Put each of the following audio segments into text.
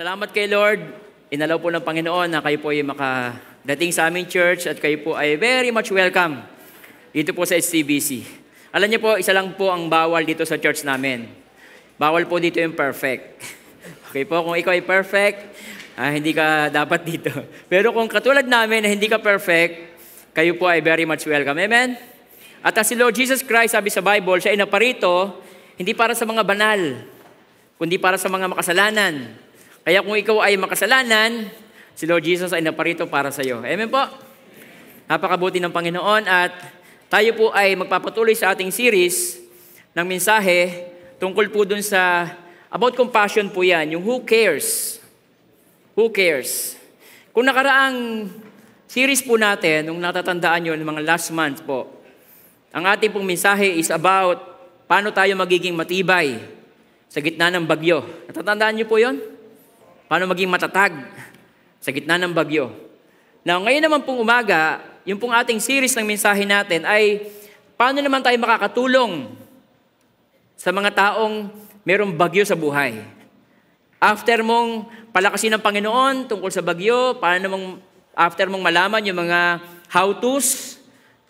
Salamat kay Lord. Inalaw po ng Panginoon na kayo po ay makadating sa aming church at kayo po ay very much welcome dito po sa STBC. Alam niyo po, isa lang po ang bawal dito sa church namin. Bawal po dito yung perfect. Okay po, kung ikaw ay perfect, ah, hindi ka dapat dito. Pero kung katulad namin na hindi ka perfect, kayo po ay very much welcome. Amen? At ang si Lord Jesus Christ, sabi sa Bible, siya ay naparito, hindi para sa mga banal, kundi para sa mga makasalanan kaya kung ikaw ay makasalanan, si Lord Jesus ay naparito para sa iyo. Amen po? Napakabuti ng Panginoon at tayo po ay magpapatuloy sa ating series ng mensahe tungkol po dun sa about compassion po yan, yung who cares. Who cares? Kung nakaraang series po natin, nung natatandaan yun, mga last month po, ang ating pong mensahe is about paano tayo magiging matibay sa gitna ng bagyo. Natatandaan niyo po yon? Paano maging matatag sa gitna ng bagyo. Now, ngayon naman pong umaga, yung pong ating series ng mensahe natin ay paano naman tayo makakatulong sa mga taong merong bagyo sa buhay. After mong palakasin ng Panginoon tungkol sa bagyo, paano mong, after mong malaman yung mga how-tos,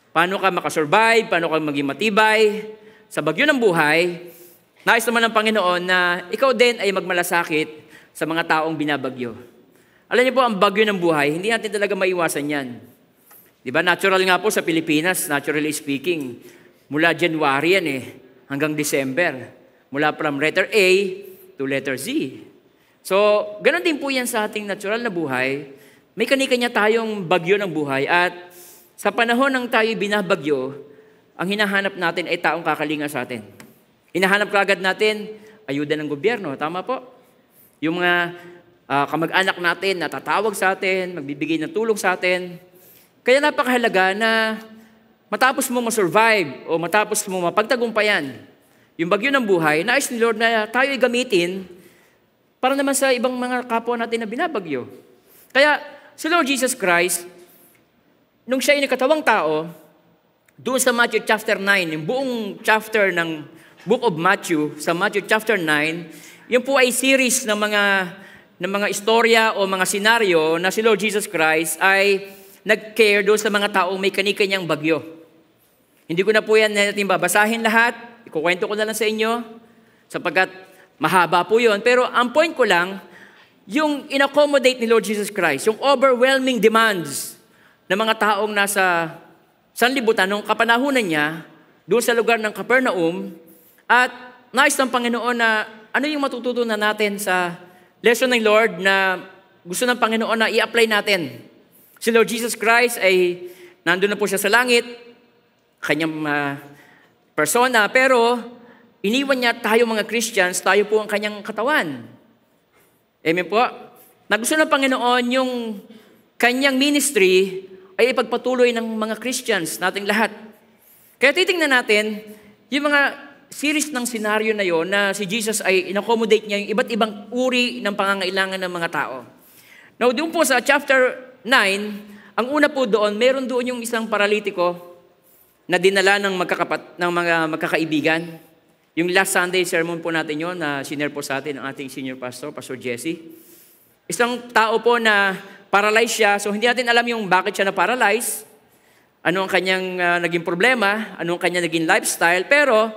paano ka makasurvive, paano ka maging matibay sa bagyo ng buhay, nais naman ng Panginoon na ikaw din ay magmalasakit sa mga taong binabagyo. Alam niyo po, ang bagyo ng buhay, hindi natin talaga maiwasan yan. Di ba? Natural nga po sa Pilipinas, naturally speaking, mula January yan eh, hanggang December. Mula from letter A to letter Z. So, ganun din po yan sa ating natural na buhay. May kanikanya tayong bagyo ng buhay at sa panahon ng tayo binabagyo, ang hinahanap natin ay taong kakalinga sa atin. Hinahanap kagad natin ayuda ng gobyerno, tama po? Yung mga uh, kamag-anak natin natatawag sa atin, magbibigay ng tulong sa atin. Kaya napakahalaga na matapos mo ma-survive o matapos mo mapagtagumpayan yung bagyo ng buhay, nais ni Lord na tayo ay gamitin para naman sa ibang mga kapwa natin na binabagyo. Kaya si Lord Jesus Christ, nung siya ay nakatawang tao, doon sa Matthew chapter 9, yung buong chapter ng Book of Matthew, sa Matthew chapter 9, yung po ay series ng mga ng mga istorya o mga senaryo na si Lord Jesus Christ ay nag-care doon sa mga taong may kanikanyang bagyo. Hindi ko na po yan natin babasahin lahat. Ikukwento ko na lang sa inyo sapagkat mahaba po yon. Pero ang point ko lang, yung inaccommodate ni Lord Jesus Christ, yung overwhelming demands ng mga taong nasa sanlibutan nung kapanahunan niya, doon sa lugar ng Capernaum, at nais ng Panginoon na ano yung matututunan natin sa lesson ng Lord na gusto ng Panginoon na i-apply natin? Si Lord Jesus Christ ay nandun na po siya sa langit, kanyang uh, persona, pero iniwan niya tayo mga Christians, tayo po ang kanyang katawan. Amen po? Nagusto ng Panginoon yung kanyang ministry ay ipagpatuloy ng mga Christians, nating lahat. Kaya titingnan natin yung mga series ng senaryo na yon na si Jesus ay inaccommodate niya yung iba't ibang uri ng pangangailangan ng mga tao. Now, doon po sa chapter 9, ang una po doon, meron doon yung isang paralitiko na dinala ng, magkakapat, ng mga magkakaibigan. Yung last Sunday sermon po natin yon na senior po sa atin ang ating senior pastor, Pastor Jesse. Isang tao po na paralyzed siya, so hindi natin alam yung bakit siya na-paralyzed, ano ang kanyang uh, naging problema, ano ang kanyang naging lifestyle, pero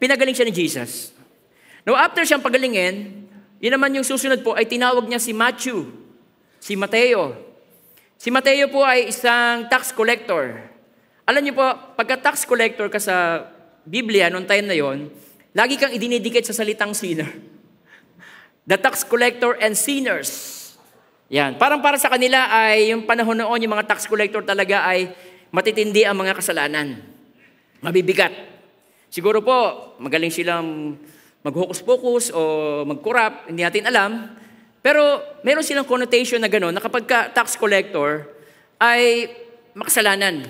pinagaling siya ni Jesus. Now, after siyang pagalingin, yun naman yung susunod po ay tinawag niya si Matthew, si Mateo. Si Mateo po ay isang tax collector. Alam niyo po, pagka tax collector ka sa Biblia noong time na yon, lagi kang idinidikit sa salitang sinner. The tax collector and sinners. Yan. Parang para sa kanila ay yung panahon noon, yung mga tax collector talaga ay matitindi ang mga kasalanan. Mabibigat. Siguro po, magaling silang mag-hocus-pocus o mag-corrupt, hindi natin alam. Pero meron silang connotation na gano'n na kapag ka tax collector ay makasalanan.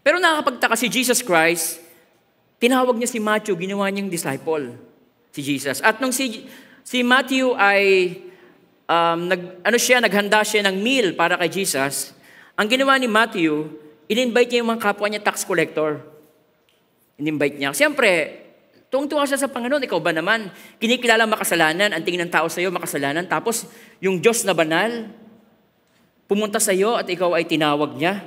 Pero nakakapagtaka si Jesus Christ, tinawag niya si Matthew, ginawa niyang disciple, si Jesus. At nung si, si Matthew ay um, nag, ano siya, naghanda siya ng meal para kay Jesus, ang ginawa ni Matthew, in-invite niya yung mga kapwa niya tax collector in-invite niya. Siyempre, tuwang-tuwa siya sa Panginoon, ikaw ba naman? Kinikilala makasalanan, ang tingin ng tao sa iyo makasalanan, tapos yung Diyos na banal, pumunta sa iyo at ikaw ay tinawag niya.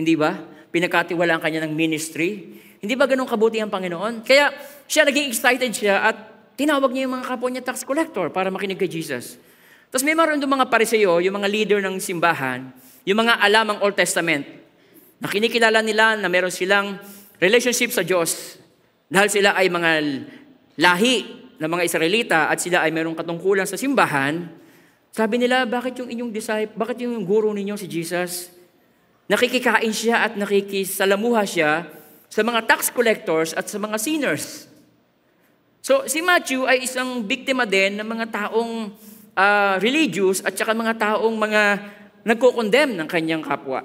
Hindi ba? Pinakatiwalaan kanya ng ministry. Hindi ba ganun kabuti ang Panginoon? Kaya siya naging excited siya at tinawag niya yung mga kapwa niya tax collector para makinig kay Jesus. Tapos may maroon doon mga pariseo, yung mga leader ng simbahan, yung mga alamang Old Testament, na kinikilala nila na meron silang relationship sa Diyos dahil sila ay mga lahi ng mga Israelita at sila ay mayroong katungkulan sa simbahan, sabi nila, bakit yung inyong disciple, bakit yung guro ninyo si Jesus, nakikikain siya at nakikisalamuha siya sa mga tax collectors at sa mga sinners. So, si Matthew ay isang biktima din ng mga taong uh, religious at saka mga taong mga nagko-condemn ng kanyang kapwa.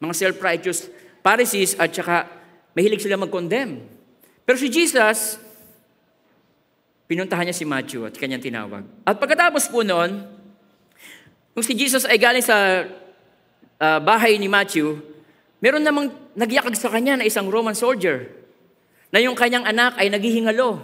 Mga self-righteous Pharisees at saka Mahilig sila mag-condemn. Pero si Jesus, pinuntahan niya si Matthew at kanyang tinawag. At pagkatapos po noon, kung si Jesus ay galing sa uh, bahay ni Matthew, meron namang nagyakag sa kanya na isang Roman soldier na yung kanyang anak ay naghihingalo.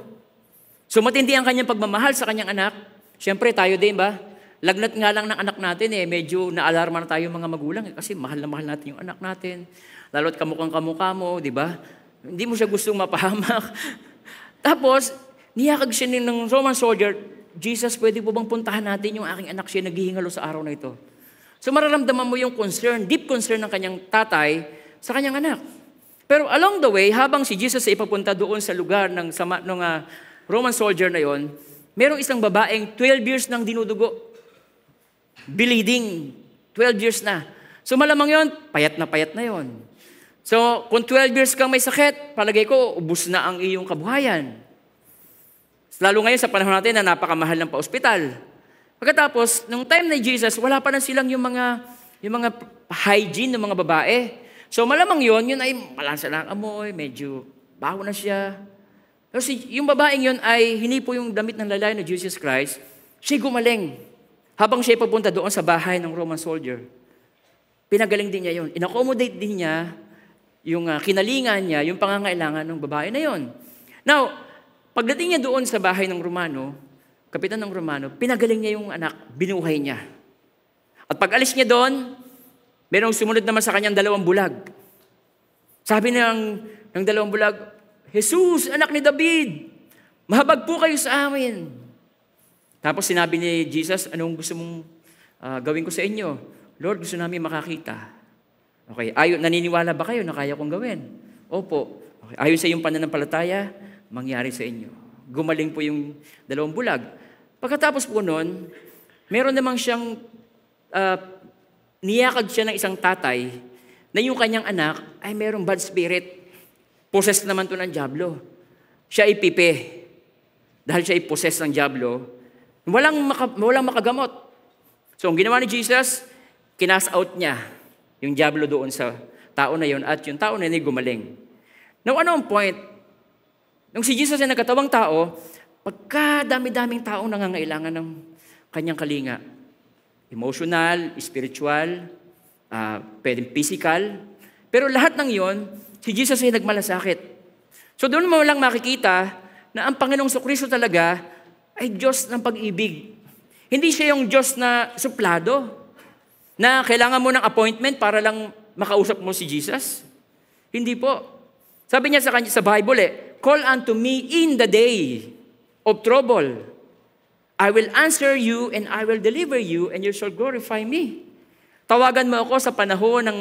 So matindi ang kanyang pagmamahal sa kanyang anak. Siyempre tayo din ba? Lagnat nga lang ng anak natin eh. Medyo naalarma na tayo mga magulang eh, kasi mahal na mahal natin yung anak natin lalo't kamukhang kamukha mo, di ba? Hindi mo siya gustong mapahamak. Tapos, niyakag siya ng Roman soldier, Jesus, pwede po bang puntahan natin yung aking anak siya naghihingalo sa araw na ito? So mararamdaman mo yung concern, deep concern ng kanyang tatay sa kanyang anak. Pero along the way, habang si Jesus ay ipapunta doon sa lugar ng, sama, ng uh, ah, Roman soldier na yon, merong isang babaeng 12 years nang dinudugo. Bleeding. 12 years na. So malamang yon, payat na payat na yon. So, kung 12 years kang may sakit, palagay ko, ubus na ang iyong kabuhayan. Lalo ngayon sa panahon natin na napakamahal ng pa-ospital. Pagkatapos, nung time ni Jesus, wala pa na silang yung mga, yung mga hygiene ng mga babae. So malamang yon yun ay malansa na ang amoy, medyo baho na siya. Pero si, yung babaeng yon ay hinipo yung damit ng lalay ng Jesus Christ, siya gumaling. Habang siya papunta doon sa bahay ng Roman soldier, pinagaling din niya yon. Inaccommodate din niya yung uh, kinalingan niya, yung pangangailangan ng babae na yon. Now, pagdating niya doon sa bahay ng Romano, kapitan ng Romano, pinagaling niya yung anak, binuhay niya. At pag alis niya doon, merong sumunod naman sa kanyang dalawang bulag. Sabi ng, ng dalawang bulag, Jesus, anak ni David, mahabag po kayo sa amin. Tapos sinabi ni Jesus, anong gusto mong uh, gawin ko sa inyo? Lord, gusto namin makakita. Okay, ayon, naniniwala ba kayo na kaya kong gawin? Opo. Okay. Ayon sa iyong pananampalataya, mangyari sa inyo. Gumaling po yung dalawang bulag. Pagkatapos po noon, meron namang siyang, uh, niyakag siya ng isang tatay na yung kanyang anak ay merong bad spirit. Possessed naman to ng Diablo. Siya ay pipe. Dahil siya ay possessed ng Diablo, walang, maka, walang makagamot. So, ang ginawa ni Jesus, kinas out niya yung Diablo doon sa tao na yon at yung tao na yun gumaling. Now, ano ang point? Nung si Jesus ay nagkatawang tao, pagka dami-daming tao nangangailangan ng kanyang kalinga, emotional, spiritual, uh, pwedeng physical, pero lahat ng yon, si Jesus ay nagmalasakit. So doon mo lang makikita na ang Panginoong Kristo talaga ay Diyos ng pag-ibig. Hindi siya yung Diyos na suplado. Na kailangan mo ng appointment para lang makausap mo si Jesus? Hindi po. Sabi niya sa kanya sa Bible eh, Call unto me in the day of trouble. I will answer you and I will deliver you and you shall glorify me. Tawagan mo ako sa panahon ng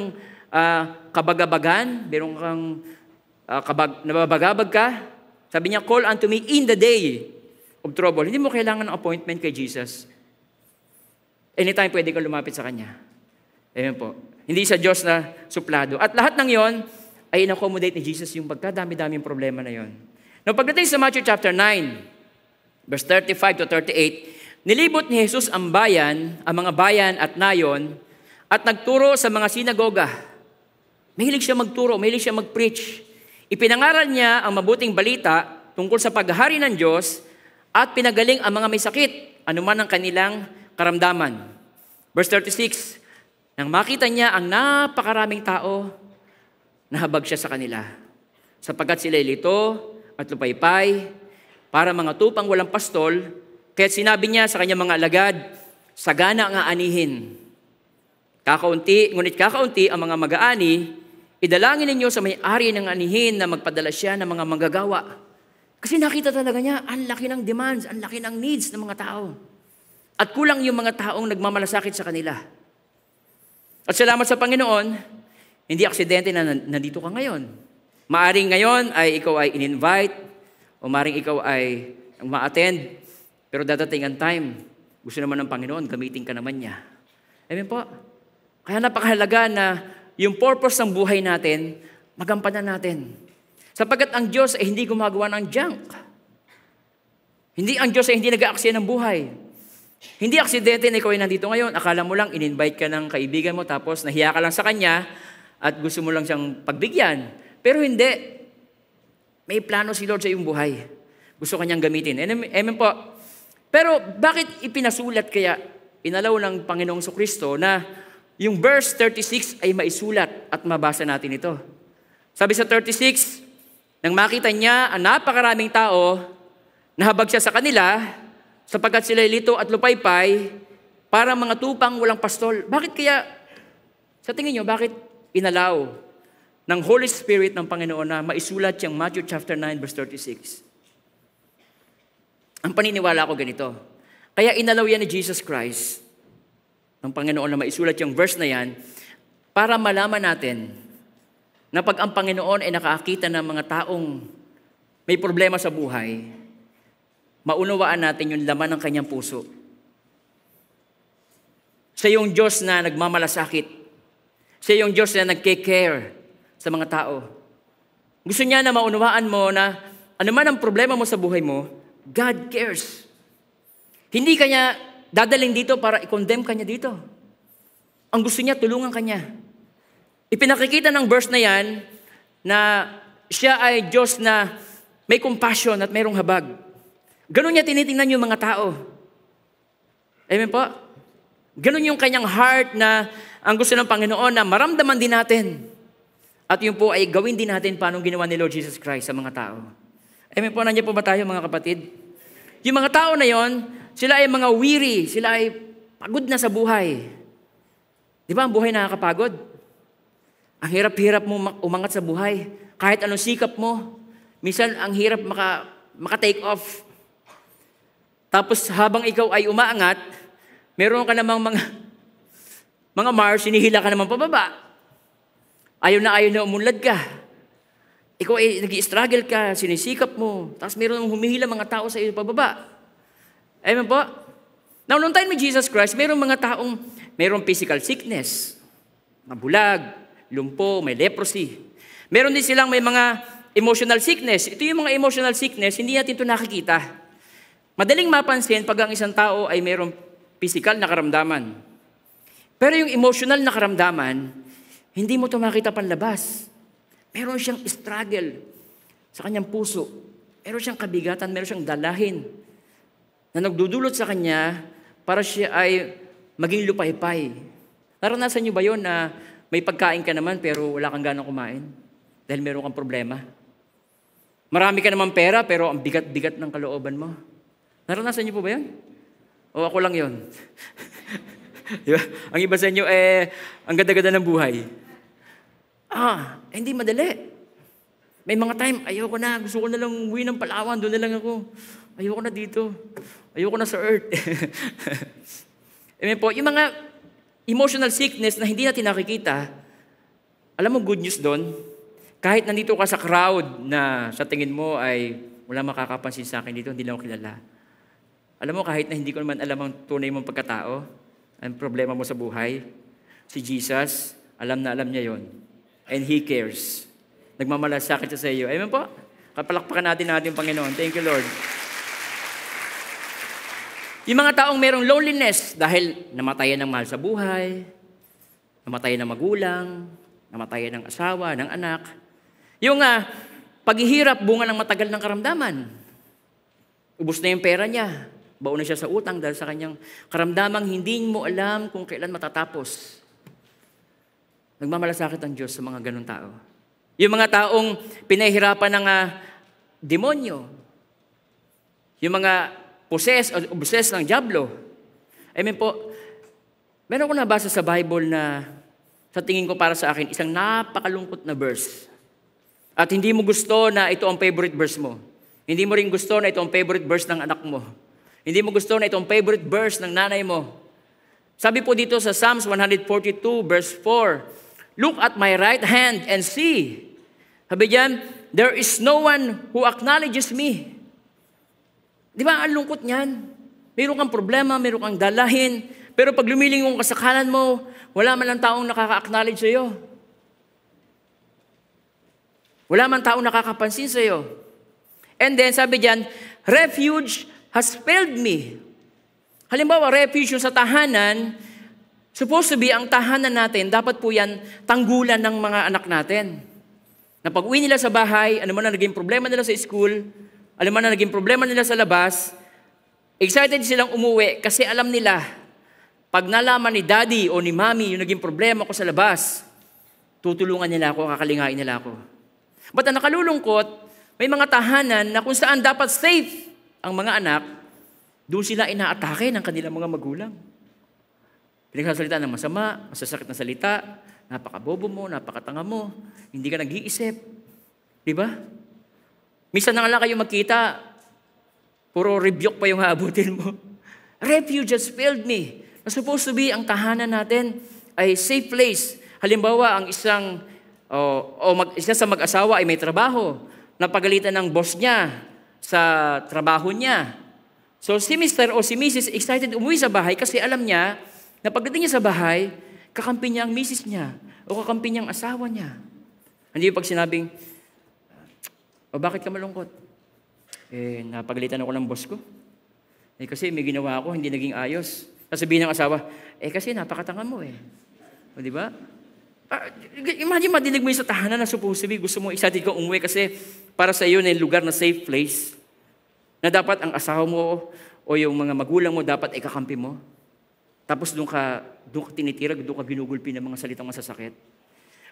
uh, ah, kabagabagan, meron kang uh, kabag, nababagabag ka. Sabi niya, call unto me in the day of trouble. Hindi mo kailangan ng appointment kay Jesus. Anytime pwede kang lumapit sa Kanya. Ayan po. Hindi siya Diyos na suplado. At lahat ng yon ay inaccommodate ni Jesus yung pagkadami-daming problema na yon. Now pagdating sa Matthew chapter 9, verse 35 to 38, nilibot ni Jesus ang bayan, ang mga bayan at nayon, at nagturo sa mga sinagoga. Mahilig siya magturo, mahilig siya mag-preach. Ipinangaral niya ang mabuting balita tungkol sa paghahari ng Diyos at pinagaling ang mga may sakit, anuman ang kanilang karamdaman. Verse 36, nang makita niya ang napakaraming tao, nahabag siya sa kanila. Sapagkat sila lito at lupaypay, para mga tupang walang pastol, kaya sinabi niya sa kanyang mga alagad, sagana nga anihin. Kakaunti, ngunit kakaunti ang mga mag-aani, idalangin ninyo sa may-ari ng anihin na magpadala siya ng mga manggagawa. Kasi nakita talaga niya, ang laki ng demands, ang laki ng needs ng mga tao. At kulang yung mga taong nagmamalasakit sa kanila. At salamat sa Panginoon, hindi aksidente na nandito ka ngayon. Maaring ngayon ay ikaw ay in-invite o maaring ikaw ay ma-attend. Pero dadating ang time, gusto naman ng Panginoon, gamitin ka naman niya. Amen po? Kaya napakahalaga na yung purpose ng buhay natin, magampanan natin. Sapagkat ang Diyos ay hindi gumagawa ng junk. Hindi ang Diyos ay hindi nag-aaksaya ng buhay. Hindi aksidente na ikaw ay nandito ngayon. Akala mo lang, in-invite ka ng kaibigan mo, tapos nahiya ka lang sa kanya, at gusto mo lang siyang pagbigyan. Pero hindi. May plano si Lord sa iyong buhay. Gusto kanyang gamitin. Amen po. Pero bakit ipinasulat kaya, inalaw ng Panginoong Kristo na yung verse 36 ay maisulat at mabasa natin ito. Sabi sa 36, nang makita niya ang napakaraming tao, nahabag siya sa kanila, sapagkat sila lito at lupaypay para mga tupang walang pastol. Bakit kaya, sa tingin nyo, bakit inalaw ng Holy Spirit ng Panginoon na maisulat siyang Matthew chapter 9 verse 36? Ang paniniwala ko ganito. Kaya inalaw yan ni Jesus Christ ng Panginoon na maisulat yung verse na yan para malaman natin na pag ang Panginoon ay nakakita ng mga taong may problema sa buhay, maunawaan natin yung laman ng kanyang puso. Siya yung Diyos na nagmamalasakit. Siya yung Diyos na nagke-care sa mga tao. Gusto niya na maunawaan mo na anuman ang problema mo sa buhay mo, God cares. Hindi kanya dadaling dito para i-condemn kanya dito. Ang gusto niya, tulungan kanya. Ipinakikita ng verse na yan na siya ay Diyos na may compassion at mayroong habag. Ganun niya tinitingnan yung mga tao. Amen po? Ganun yung kanyang heart na ang gusto ng Panginoon na maramdaman din natin. At yun po ay gawin din natin paano ginawa ni Lord Jesus Christ sa mga tao. Amen po, nandiyan po ba tayo mga kapatid? Yung mga tao na yon, sila ay mga weary, sila ay pagod na sa buhay. Di ba ang buhay nakakapagod? Ang hirap-hirap mo umangat sa buhay. Kahit anong sikap mo, minsan ang hirap maka, maka-take off tapos habang ikaw ay umaangat, meron ka namang mga, mga Mars, sinihila ka naman pababa. Ayaw na ayaw na umunlad ka. Ikaw ay nag-struggle ka, sinisikap mo. Tapos meron ng humihila mga tao sa iyo pababa. Amen po? Now, noong time ni Jesus Christ, meron mga taong meron physical sickness. Mabulag, lumpo, may leprosy. Meron din silang may mga emotional sickness. Ito yung mga emotional sickness, hindi natin ito nakikita. Madaling mapansin pag ang isang tao ay mayroong physical na karamdaman. Pero yung emotional na karamdaman, hindi mo tumakita panlabas. Meron siyang struggle sa kanyang puso. Meron siyang kabigatan, meron siyang dalahin na nagdudulot sa kanya para siya ay maging lupaypay. Naranasan niyo ba yon na may pagkain ka naman pero wala kang ganang kumain dahil meron kang problema? Marami ka naman pera pero ang bigat-bigat ng kalooban mo. Naranasan niyo po ba yan? O ako lang yon. Di ba? Ang iba sa inyo, eh, ang ganda-ganda ng buhay. Ah, hindi madali. May mga time, ayoko na, gusto ko na lang umuwi ng Palawan, doon na lang ako. Ayoko na dito. Ayoko na sa earth. Amen po, yung mga emotional sickness na hindi natin nakikita, alam mo good news doon, kahit nandito ka sa crowd na sa tingin mo ay wala makakapansin sa akin dito, hindi lang ako kilala. Alam mo, kahit na hindi ko naman alam ang tunay mong pagkatao, ang problema mo sa buhay, si Jesus, alam na alam niya yon And He cares. Nagmamalasakit siya sa iyo. Amen po? Kapalakpakan natin natin, Panginoon. Thank you, Lord. Yung mga taong merong loneliness dahil namatayan ng mahal sa buhay, namatayan ng magulang, namatayan ng asawa, ng anak. Yung uh, paghihirap, bunga ng matagal ng karamdaman. Ubus na yung pera niya. Bauna siya sa utang dahil sa kanyang karamdamang hindi mo alam kung kailan matatapos. Nagmamalasakit ang Diyos sa mga ganun tao. Yung mga taong pinahirapan ng uh, demonyo, yung mga possess ah, o obsessed ng Diablo. I mean po, meron ko nabasa sa Bible na sa tingin ko para sa akin, isang napakalungkot na verse. At hindi mo gusto na ito ang favorite verse mo. Hindi mo rin gusto na ito ang favorite verse ng anak mo. Hindi mo gusto na itong favorite verse ng nanay mo. Sabi po dito sa Psalms 142 verse 4, Look at my right hand and see. Sabi diyan, there is no one who acknowledges me. Di ba ang lungkot niyan? Meron kang problema, meron kang dalahin, pero pag lumilingon ka sa kanan mo, wala man lang taong nakaka-acknowledge sa'yo. Wala man taong nakakapansin sa'yo. And then sabi diyan, refuge has failed me. Halimbawa, refuge yung sa tahanan, supposed to be ang tahanan natin, dapat po yan tanggulan ng mga anak natin. Na pag uwi nila sa bahay, ano man na naging problema nila sa school, ano man na naging problema nila sa labas, excited silang umuwi kasi alam nila, pag nalaman ni daddy o ni mommy yung naging problema ko sa labas, tutulungan nila ako, kakalingain nila ako. But ang nakalulungkot, may mga tahanan na kung saan dapat safe ang mga anak, doon sila inaatake ng kanilang mga magulang. Pinagsasalita ng masama, masasakit na salita, napakabobo mo, napakatanga mo, hindi ka nag-iisip. Di ba? Misa na lang kayo magkita, puro rebuke pa yung haabutin mo. Refuge has filled me. Na supposed to be ang tahanan natin ay safe place. Halimbawa, ang isang o, oh, oh, mag, isa sa mag-asawa ay may trabaho, napagalitan ng boss niya, sa trabaho niya. So si Mr. o si Mrs. excited umuwi sa bahay kasi alam niya na pagdating niya sa bahay, kakampi niya ang misis niya o kakampi niya ang asawa niya. Hindi pag sinabing, o bakit ka malungkot? Eh, napagalitan ako ng boss ko. Eh, kasi may ginawa ako, hindi naging ayos. Sasabihin ng asawa, eh kasi napakatanga mo eh. O, di ba? Uh, imagine, madinig mo yung sa tahanan na supposed Gusto mo isa di ka umuwi kasi para sa iyo na yung lugar na safe place na dapat ang asawa mo o yung mga magulang mo dapat ikakampi mo. Tapos doon ka, doon ka tinitirag, doon ka ginugulpi ng mga salitang masasakit.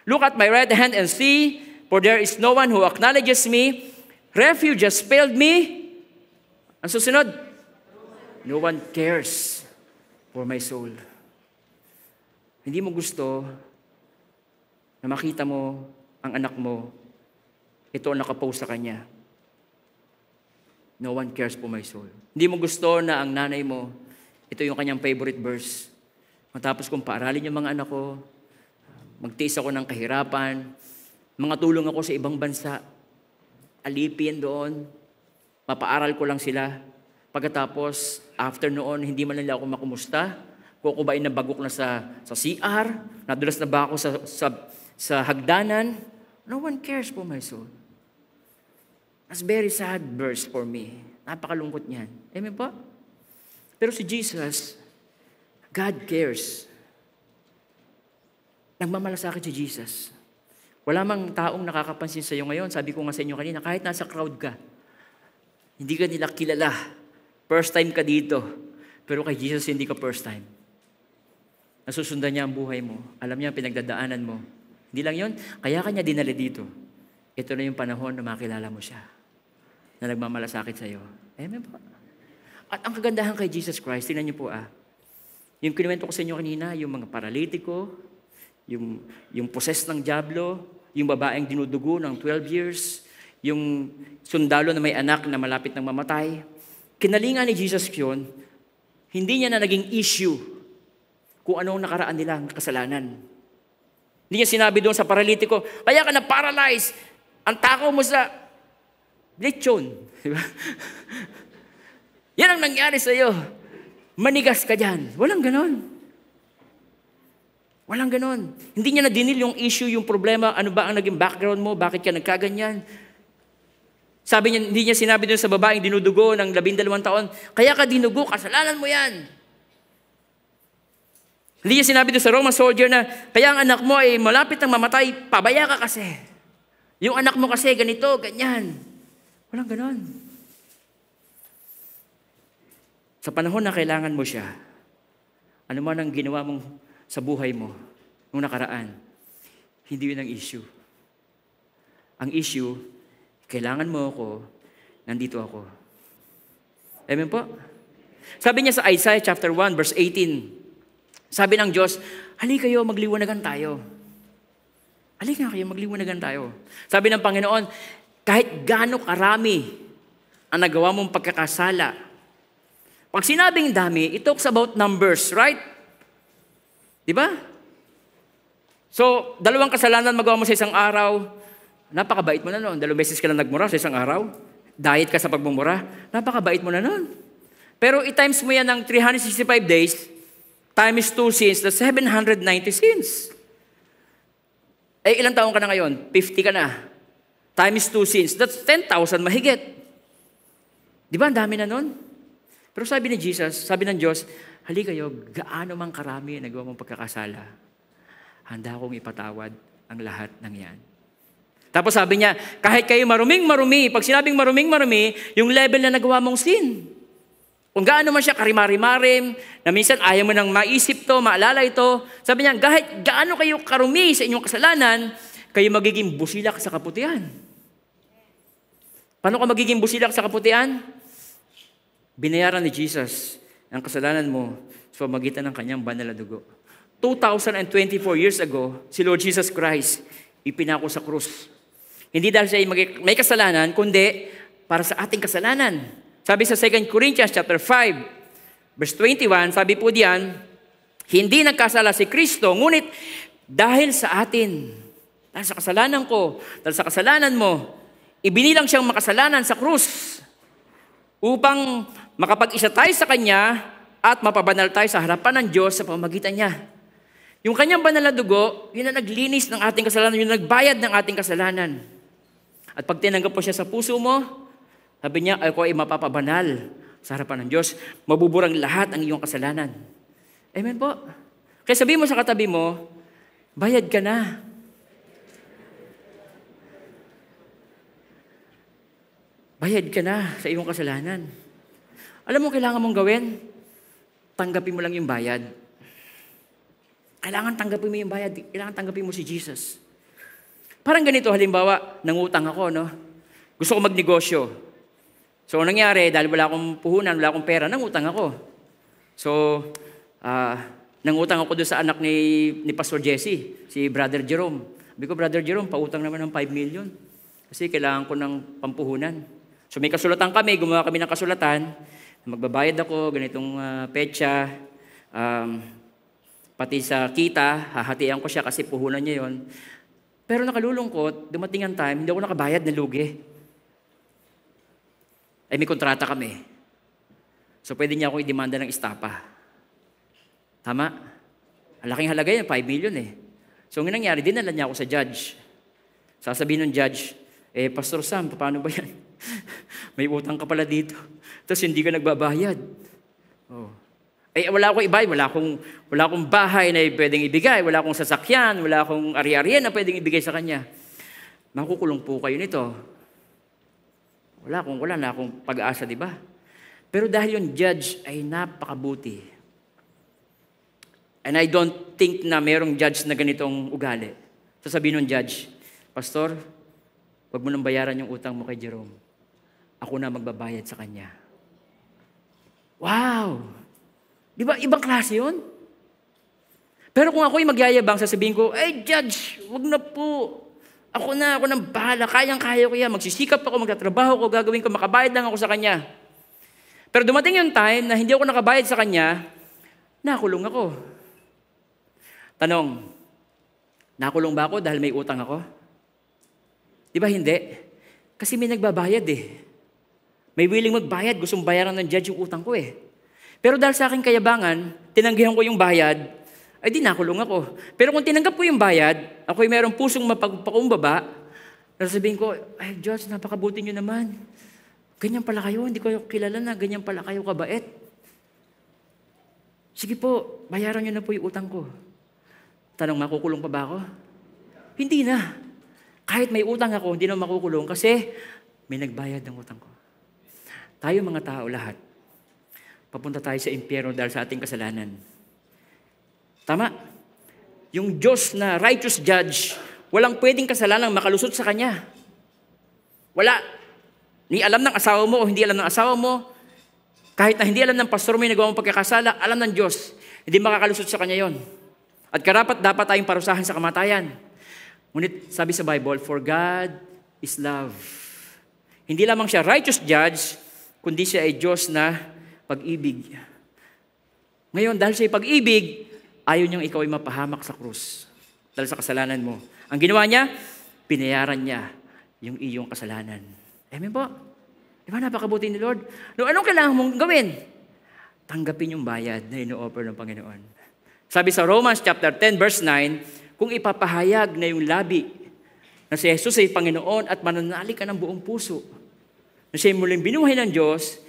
Look at my right hand and see, for there is no one who acknowledges me. Refuge has failed me. Ang susunod, no one cares for my soul. Hindi mo gusto na makita mo ang anak mo, ito ang nakapost sa kanya. No one cares for my soul. Hindi mo gusto na ang nanay mo, ito yung kanyang favorite verse. Matapos kong paaralin yung mga anak ko, magtiis ako ng kahirapan, mga tulong ako sa ibang bansa, alipin doon, mapaaral ko lang sila. Pagkatapos, after noon, hindi man nila ako makumusta, kukubain na bagok na sa, sa CR, nadulas na ba ako sa, sa sa hagdanan, no one cares for my soul. That's very sad verse for me. Napakalungkot niyan. Amen po? Pero si Jesus, God cares. Nagmamalasakit si Jesus. Wala mang taong nakakapansin sa iyo ngayon. Sabi ko nga sa inyo kanina, kahit nasa crowd ka, hindi ka nila kilala. First time ka dito. Pero kay Jesus, hindi ka first time. Nasusundan niya ang buhay mo. Alam niya ang pinagdadaanan mo. Hindi lang yon kaya kanya dinala dito. Ito na yung panahon na makilala mo siya, na nagmamalasakit sa iyo. Amen po. At ang kagandahan kay Jesus Christ, tingnan niyo po ah, yung kinuwento ko sa inyo kanina, yung mga paralitiko, yung, yung poses ng Diablo, yung babaeng dinudugo ng 12 years, yung sundalo na may anak na malapit ng mamatay. Kinalingan ni Jesus yun, hindi niya na naging issue kung anong nakaraan nila ng kasalanan. Hindi niya sinabi doon sa paralitiko, kaya ka na-paralyze. Ang takaw mo sa lechon. Diba? Yan ang nangyari sa iyo. Manigas ka dyan. Walang ganon. Walang ganon. Hindi niya nadinil yung issue, yung problema, ano ba ang naging background mo, bakit ka nagkaganyan. Sabi niya, hindi niya sinabi doon sa babaeng dinudugo ng labindalawang taon, kaya ka dinugo, kasalanan mo yan. Liya sinabi doon sa Roman soldier na, kaya ang anak mo ay malapit ng mamatay, pabaya ka kasi. Yung anak mo kasi ganito, ganyan. Walang ganon. Sa panahon na kailangan mo siya, ano man ang ginawa mong sa buhay mo, nung nakaraan, hindi yun ang issue. Ang issue, kailangan mo ako, nandito ako. Amen po? Sabi niya sa Isaiah chapter 1, verse 18, sabi ng Diyos, halika kayo, magliwanagan tayo. nga kayo, magliwanagan tayo. Sabi ng Panginoon, kahit gaano karami ang nagawa mong pagkakasala. Pag sinabing dami, it talks about numbers, right? Di ba? So, dalawang kasalanan magawa mo sa isang araw, napakabait mo na noon. Dalawang beses ka na nagmura sa isang araw, diet ka sa pagmumura, napakabait mo na noon. Pero i-times mo yan ng 365 days, times 2 sins, the 790 sins. Eh, ilang taon ka na ngayon? 50 ka na. Times 2 sins, that's 10,000 mahigit. Di ba, ang dami na nun? Pero sabi ni Jesus, sabi ng Diyos, hali kayo, gaano mang karami ang nagawa mong pagkakasala, handa akong ipatawad ang lahat ng yan. Tapos sabi niya, kahit kayo maruming marumi, pag sinabing maruming marumi, yung level na nagawa mong sin. Kung gaano man siya karimarimarim, na minsan ayaw mo nang maisip to, maalala ito. Sabi niya, kahit gaano kayo karumi sa inyong kasalanan, kayo magiging busilak sa kaputian. Paano ka magiging busilak sa kaputian? Binayaran ni Jesus ang kasalanan mo sa pamagitan ng kanyang banal na dugo. 2024 years ago, si Lord Jesus Christ ipinako sa krus. Hindi dahil siya may kasalanan, kundi para sa ating kasalanan. Sabi sa 2 Corinthians chapter 5, verse 21, sabi po diyan, hindi nagkasala si Kristo, ngunit dahil sa atin, dahil sa kasalanan ko, dahil sa kasalanan mo, ibinilang siyang makasalanan sa krus upang makapag-isa tayo sa Kanya at mapabanal tayo sa harapan ng Diyos sa pamagitan niya. Yung kanyang banal na dugo, yun ang naglinis ng ating kasalanan, yun ang nagbayad ng ating kasalanan. At pag tinanggap po siya sa puso mo, sabi niya, ako ay mapapabanal sa harapan ng Diyos. Mabuburang lahat ang iyong kasalanan. Amen po. Kaya sabi mo sa katabi mo, bayad ka na. Bayad ka na sa iyong kasalanan. Alam mo, kailangan mong gawin? Tanggapin mo lang yung bayad. Kailangan tanggapin mo yung bayad. Kailangan tanggapin mo si Jesus. Parang ganito, halimbawa, nangutang ako, no? Gusto ko magnegosyo. So, anong nangyari? Dahil wala akong puhunan, wala akong pera, nangutang ako. So, uh, nangutang ako doon sa anak ni, ni Pastor Jesse, si Brother Jerome. Sabi ko, Brother Jerome, pautang naman ng 5 million. Kasi kailangan ko ng pampuhunan. So, may kasulatan kami, gumawa kami ng kasulatan. Magbabayad ako, ganitong uh, petsa. Um, pati sa kita, hahatian ko siya kasi puhunan niya yon. Pero nakalulungkot, dumating ang time, hindi ako nakabayad na lugi. Ay eh, may kontrata kami. So pwede niya ako i-demanda ng istapa. Tama? Ang Laking halaga yan, 5 million eh. So ang nangyari, dinala niya ako sa judge. Sasabihin ng judge, eh Pastor Sam, paano ba yan? May utang ka pala dito. Tapos hindi ka nagbabayad. Oh. Eh, wala akong ibay, wala akong, wala akong bahay na pwedeng ibigay, wala akong sasakyan, wala akong ari-arian na pwedeng ibigay sa kanya. Makukulong po kayo nito. Wala kung wala na akong pag-asa, di ba? Pero dahil yung judge ay napakabuti. And I don't think na merong judge na ganitong ugali. Sasabihin ng judge, Pastor, wag mo nang bayaran yung utang mo kay Jerome. Ako na magbabayad sa kanya. Wow! Di ba, ibang klase yun? Pero kung ako'y magyayabang, sasabihin ko, ay, judge, wag na po. Ako na, ako nang bahala. Kayang-kaya ko yan. Magsisikap ako, magtatrabaho ko, gagawin ko, makabayad lang ako sa kanya. Pero dumating yung time na hindi ako nakabayad sa kanya, nakulong ako. Tanong, nakulong ba ako dahil may utang ako? Di ba hindi? Kasi may nagbabayad eh. May willing magbayad, gustong bayaran ng judge yung utang ko eh. Pero dahil sa aking kayabangan, tinanggihan ko yung bayad, ay di nakulong ako. Pero kung tinanggap ko yung bayad, ako'y mayroong pusong mapagpakumbaba, nasabihin ko, ay Diyos, napakabuti nyo naman. Ganyan pala kayo, hindi ko kilala na, ganyan pala kayo kabait. Sige po, bayaran nyo na po yung utang ko. Tanong, makukulong pa ba ako? Hindi na. Kahit may utang ako, hindi na makukulong kasi may nagbayad ng utang ko. Tayo mga tao lahat, papunta tayo sa impyerno dahil sa ating kasalanan. Tama. Yung Diyos na righteous judge, walang pwedeng kasalanang makalusot sa Kanya. Wala. Ni alam ng asawa mo o hindi alam ng asawa mo, kahit na hindi alam ng pastor mo yung nagawa mong pagkakasala, alam ng Diyos, hindi makakalusot sa Kanya yon. At karapat dapat tayong parusahan sa kamatayan. Ngunit sabi sa Bible, For God is love. Hindi lamang siya righteous judge, kundi siya ay Diyos na pag-ibig. Ngayon, dahil siya ay pag-ibig, Ayaw niyang ikaw ay mapahamak sa krus dahil sa kasalanan mo. Ang ginawa niya, pinayaran niya yung iyong kasalanan. Amen po? Di ba napakabuti ni Lord? No, anong kailangan mong gawin? Tanggapin yung bayad na ino-offer ng Panginoon. Sabi sa Romans chapter 10 verse 9, kung ipapahayag na yung labi na si Jesus ay Panginoon at mananalig ka ng buong puso, na siya muling binuhay ng Diyos,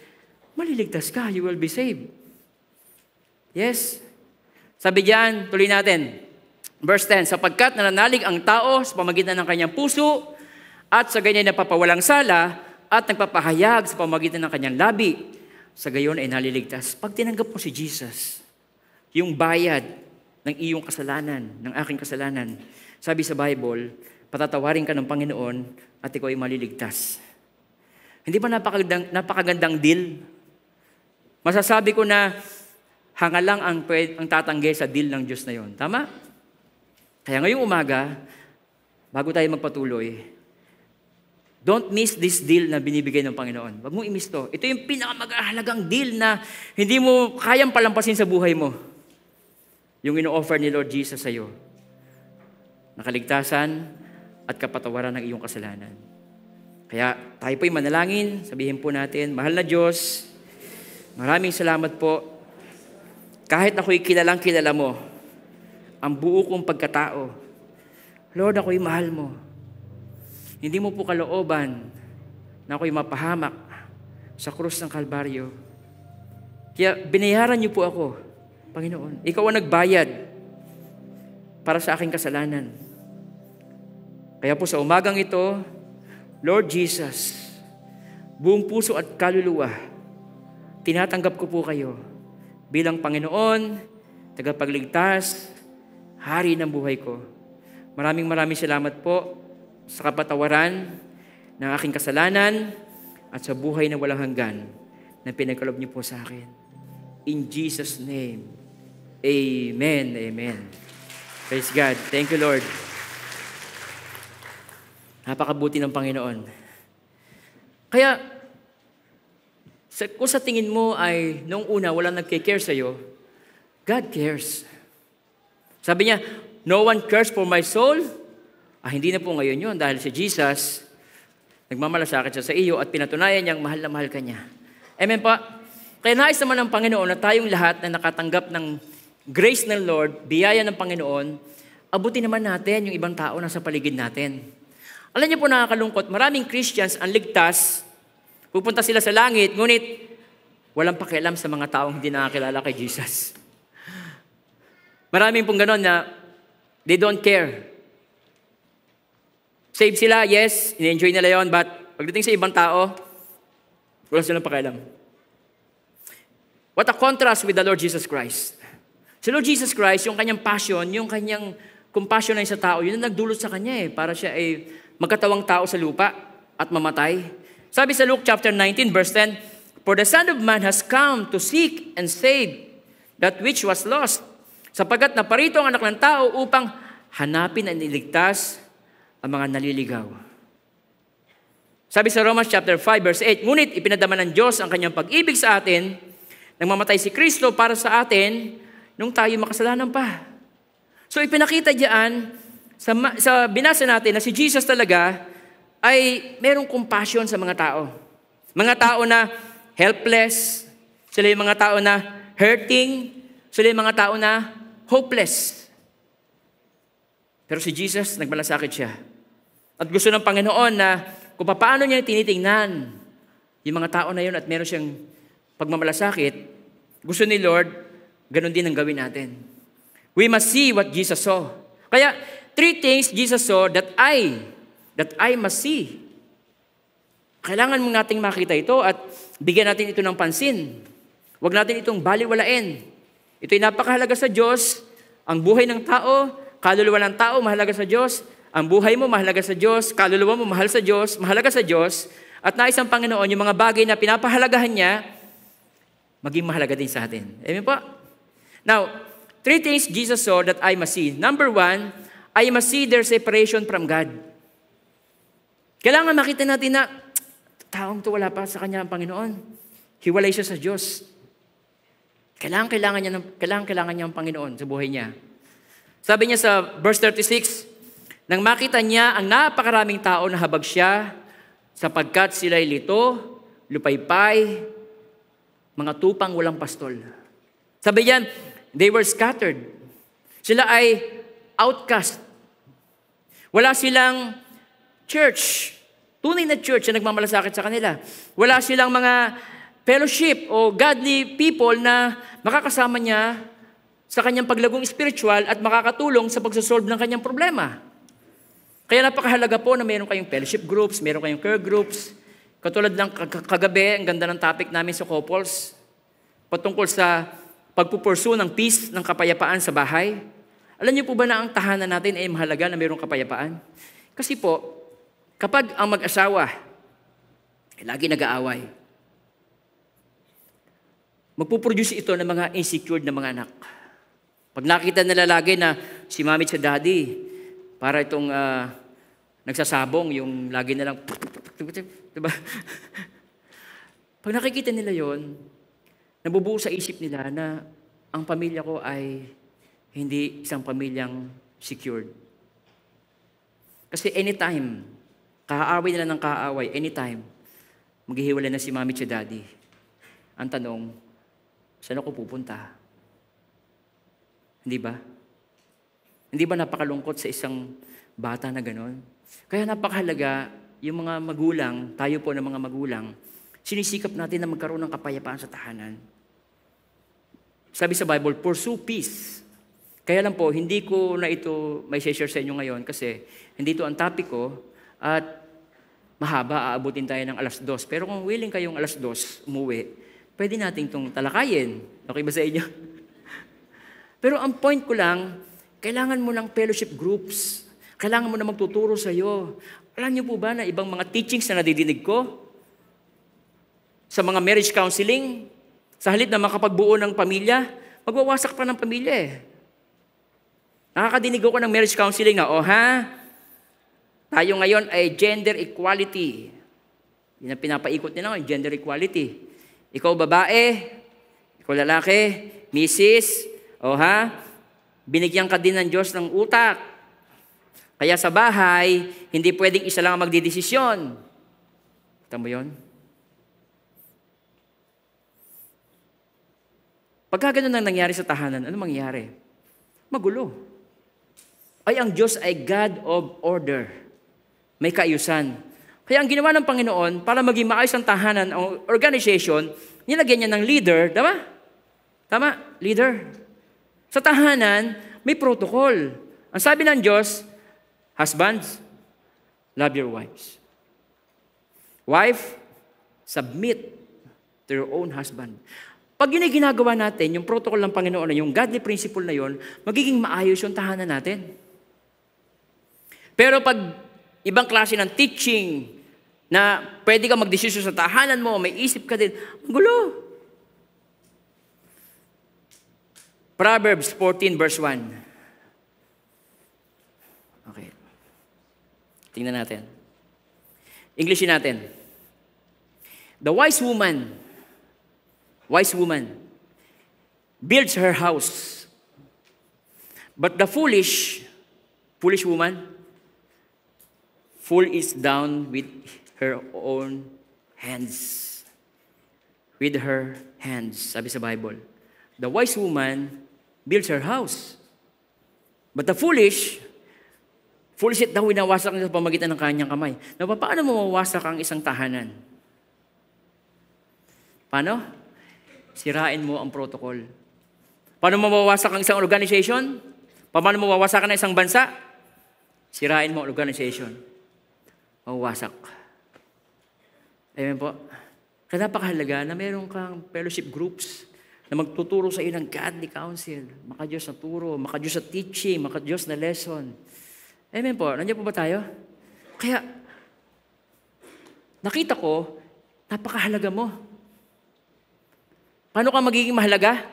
maliligtas ka, you will be saved. Yes, sabi diyan, tuloy natin. Verse 10, sapagkat nananalig ang tao sa pamagitan ng kanyang puso at sa ganyan napapawalang sala at nagpapahayag sa pamagitan ng kanyang labi. Sa gayon ay naliligtas. Pag tinanggap mo si Jesus, yung bayad ng iyong kasalanan, ng aking kasalanan, sabi sa Bible, patatawarin ka ng Panginoon at ikaw ay maliligtas. Hindi ba napakagandang, napakagandang deal? Masasabi ko na hanga lang ang, pwede, ang tatanggi sa deal ng Diyos na yon. Tama? Kaya ngayong umaga, bago tayo magpatuloy, don't miss this deal na binibigay ng Panginoon. Huwag mong i-miss to. Ito yung pinakamagahalagang deal na hindi mo kayang palampasin sa buhay mo. Yung ino-offer ni Lord Jesus sa iyo. Nakaligtasan at kapatawaran ng iyong kasalanan. Kaya tayo po'y manalangin, sabihin po natin, Mahal na Diyos, maraming salamat po kahit ako'y kilalang kilala mo, ang buo kong pagkatao, Lord, ako'y mahal mo. Hindi mo po kalooban na ako'y mapahamak sa krus ng Kalbaryo. Kaya binayaran niyo po ako, Panginoon. Ikaw ang nagbayad para sa aking kasalanan. Kaya po sa umagang ito, Lord Jesus, buong puso at kaluluwa, tinatanggap ko po kayo bilang Panginoon, tagapagligtas, hari ng buhay ko. Maraming maraming salamat po sa kapatawaran ng aking kasalanan at sa buhay na walang hanggan na pinagkalob niyo po sa akin. In Jesus' name, Amen, Amen. Praise God. Thank you, Lord. Napakabuti ng Panginoon. Kaya, sa, kung sa tingin mo ay nung una walang nagke-care sa'yo, God cares. Sabi niya, no one cares for my soul. Ah, hindi na po ngayon yun dahil si Jesus, nagmamalasakit siya sa iyo at pinatunayan niyang mahal na mahal ka niya. Amen pa? Kaya nais naman ng Panginoon na tayong lahat na nakatanggap ng grace ng Lord, biyaya ng Panginoon, abuti naman natin yung ibang tao na sa paligid natin. Alam niyo po nakakalungkot, maraming Christians ang ligtas Pupunta sila sa langit, ngunit walang pakialam sa mga taong hindi nakakilala kay Jesus. Maraming pong ganon na they don't care. Save sila, yes, in-enjoy nila yon but pagdating sa ibang tao, wala silang pakialam. What a contrast with the Lord Jesus Christ. Si Lord Jesus Christ, yung kanyang passion, yung kanyang compassion ay sa tao, yun ang nagdulot sa kanya eh, para siya ay magkatawang tao sa lupa at mamatay. Sabi sa Luke chapter 19 verse 10, For the Son of Man has come to seek and save that which was lost. Sapagat naparito ang anak ng tao upang hanapin at iligtas ang mga naliligaw. Sabi sa Romans chapter 5 verse 8, ngunit ipinadama ng Diyos ang kanyang pag-ibig sa atin nang mamatay si Kristo para sa atin nung tayo makasalanan pa. So ipinakita diyan sa, sa binasa natin na si Jesus talaga ay merong compassion sa mga tao. Mga tao na helpless, sila yung mga tao na hurting, sila yung mga tao na hopeless. Pero si Jesus, nagmalasakit siya. At gusto ng Panginoon na kung paano niya tinitingnan yung mga tao na yun at meron siyang pagmamalasakit, gusto ni Lord, ganun din ang gawin natin. We must see what Jesus saw. Kaya, three things Jesus saw that I that I must see. Kailangan mong nating makita ito at bigyan natin ito ng pansin. Huwag natin itong baliwalain. Ito'y napakahalaga sa Diyos. Ang buhay ng tao, kaluluwa ng tao, mahalaga sa Diyos. Ang buhay mo, mahalaga sa Diyos. Kaluluwa mo, mahal sa Diyos. Mahalaga sa Diyos. At nais ang Panginoon, yung mga bagay na pinapahalagahan niya, maging mahalaga din sa atin. Amen po? Now, three things Jesus saw that I must see. Number one, I must see their separation from God. Kailangan makita natin na taong to wala pa sa kanya ang Panginoon. Hiwalay siya sa Diyos. Kailangan kailangan niya ng kailangan kailangan niya ang Panginoon sa buhay niya. Sabi niya sa verse 36, nang makita niya ang napakaraming tao na habag siya sapagkat sila'y lito, lupaypay, mga tupang walang pastol. Sabi niyan, they were scattered. Sila ay outcast. Wala silang church. Tunay na church na nagmamalasakit sa kanila. Wala silang mga fellowship o godly people na makakasama niya sa kanyang paglagong spiritual at makakatulong sa pagsosolve ng kanyang problema. Kaya napakahalaga po na meron kayong fellowship groups, meron kayong care groups. Katulad ng kagabi, ang ganda ng topic namin sa couples, patungkol sa pagpupursu ng peace, ng kapayapaan sa bahay. Alam niyo po ba na ang tahanan natin ay mahalaga na mayroong kapayapaan? Kasi po, Kapag ang mag-asawa eh, lagi nag-aaway, magpuproduce ito ng mga insecure na mga anak. Pag nakita nila lagi na si mami at si daddy, para itong uh, nagsasabong, yung lagi nilang, diba? Pag nakikita nila yon, nabubuo sa isip nila na ang pamilya ko ay hindi isang pamilyang secured. Kasi anytime Kaaway nila ng kaaway, anytime. Maghihiwalay na si mami at si daddy. Ang tanong, saan ako pupunta? Hindi ba? Hindi ba napakalungkot sa isang bata na gano'n? Kaya napakahalaga, yung mga magulang, tayo po ng mga magulang, sinisikap natin na magkaroon ng kapayapaan sa tahanan. Sabi sa Bible, pursue peace. Kaya lang po, hindi ko na ito may share sa inyo ngayon kasi hindi ito ang topic ko at mahaba, aabutin tayo ng alas dos. Pero kung willing kayong alas dos umuwi, pwede nating itong talakayin. Okay ba sa inyo? Pero ang point ko lang, kailangan mo ng fellowship groups. Kailangan mo na magtuturo sa iyo. Alam niyo po ba na ibang mga teachings na nadidinig ko? Sa mga marriage counseling, sa halip na makapagbuo ng pamilya, magwawasak pa ng pamilya eh. Nakakadinig ako ng marriage counseling na, oh ha, tayo ngayon ay gender equality. Yan ang pinapaikot nila ngayon, gender equality. Ikaw babae, ikaw lalaki, misis, o oh ha, binigyan ka din ng Diyos ng utak. Kaya sa bahay, hindi pwedeng isa lang ang magdidesisyon. Kita mo yun? Pagka ganun ang nangyari sa tahanan, ano mangyari? Magulo. Ay, ang Diyos ay God of order may kaayusan. Kaya ang ginawa ng Panginoon, para maging maayos ang tahanan, ang organization, nilagyan niya ng leader, tama? Tama, leader. Sa tahanan, may protocol. Ang sabi ng Diyos, husbands, love your wives. Wife, submit to your own husband. Pag yun ay ginagawa natin, yung protocol ng Panginoon na yung godly principle na yon, magiging maayos yung tahanan natin. Pero pag ibang klase ng teaching na pwede ka magdesisyon sa tahanan mo, may isip ka din. Ang gulo. Proverbs 14 verse 1. Okay. Tingnan natin. English natin. The wise woman, wise woman, builds her house. But the foolish, foolish woman, full is down with her own hands. With her hands, sabi sa Bible. The wise woman builds her house. But the foolish, foolish it daw winawasak niya sa pamagitan ng kanyang kamay. Na paano mo mawasak ang isang tahanan? Paano? Sirain mo ang protocol. Paano mawawasak ang isang organization? Paano mawawasak ang isang bansa? Sirain mo ang organization mawasak. Amen po. Kaya napakahalaga na meron kang fellowship groups na magtuturo sa iyo ng godly counsel, makadiyos na turo, makadiyos sa teaching, makadiyos na lesson. Amen po. Nandiyan po ba tayo? Kaya, nakita ko, napakahalaga mo. Paano ka magiging mahalaga?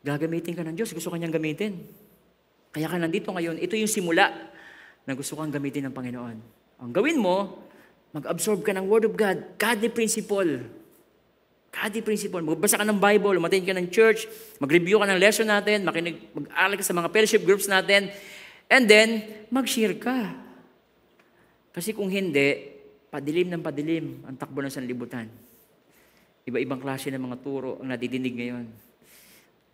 Gagamitin ka ng Diyos, gusto kanyang gamitin. Kaya ka nandito ngayon, ito yung simula na gusto kang gamitin ng Panginoon. Ang gawin mo, mag-absorb ka ng Word of God, godly principle. Godly principle. Magbasa ka ng Bible, umatin ka ng church, mag-review ka ng lesson natin, makinig, mag-aral ka sa mga fellowship groups natin, and then, mag-share ka. Kasi kung hindi, padilim ng padilim ang takbo ng sanlibutan. Iba-ibang klase ng mga turo ang nadidinig ngayon.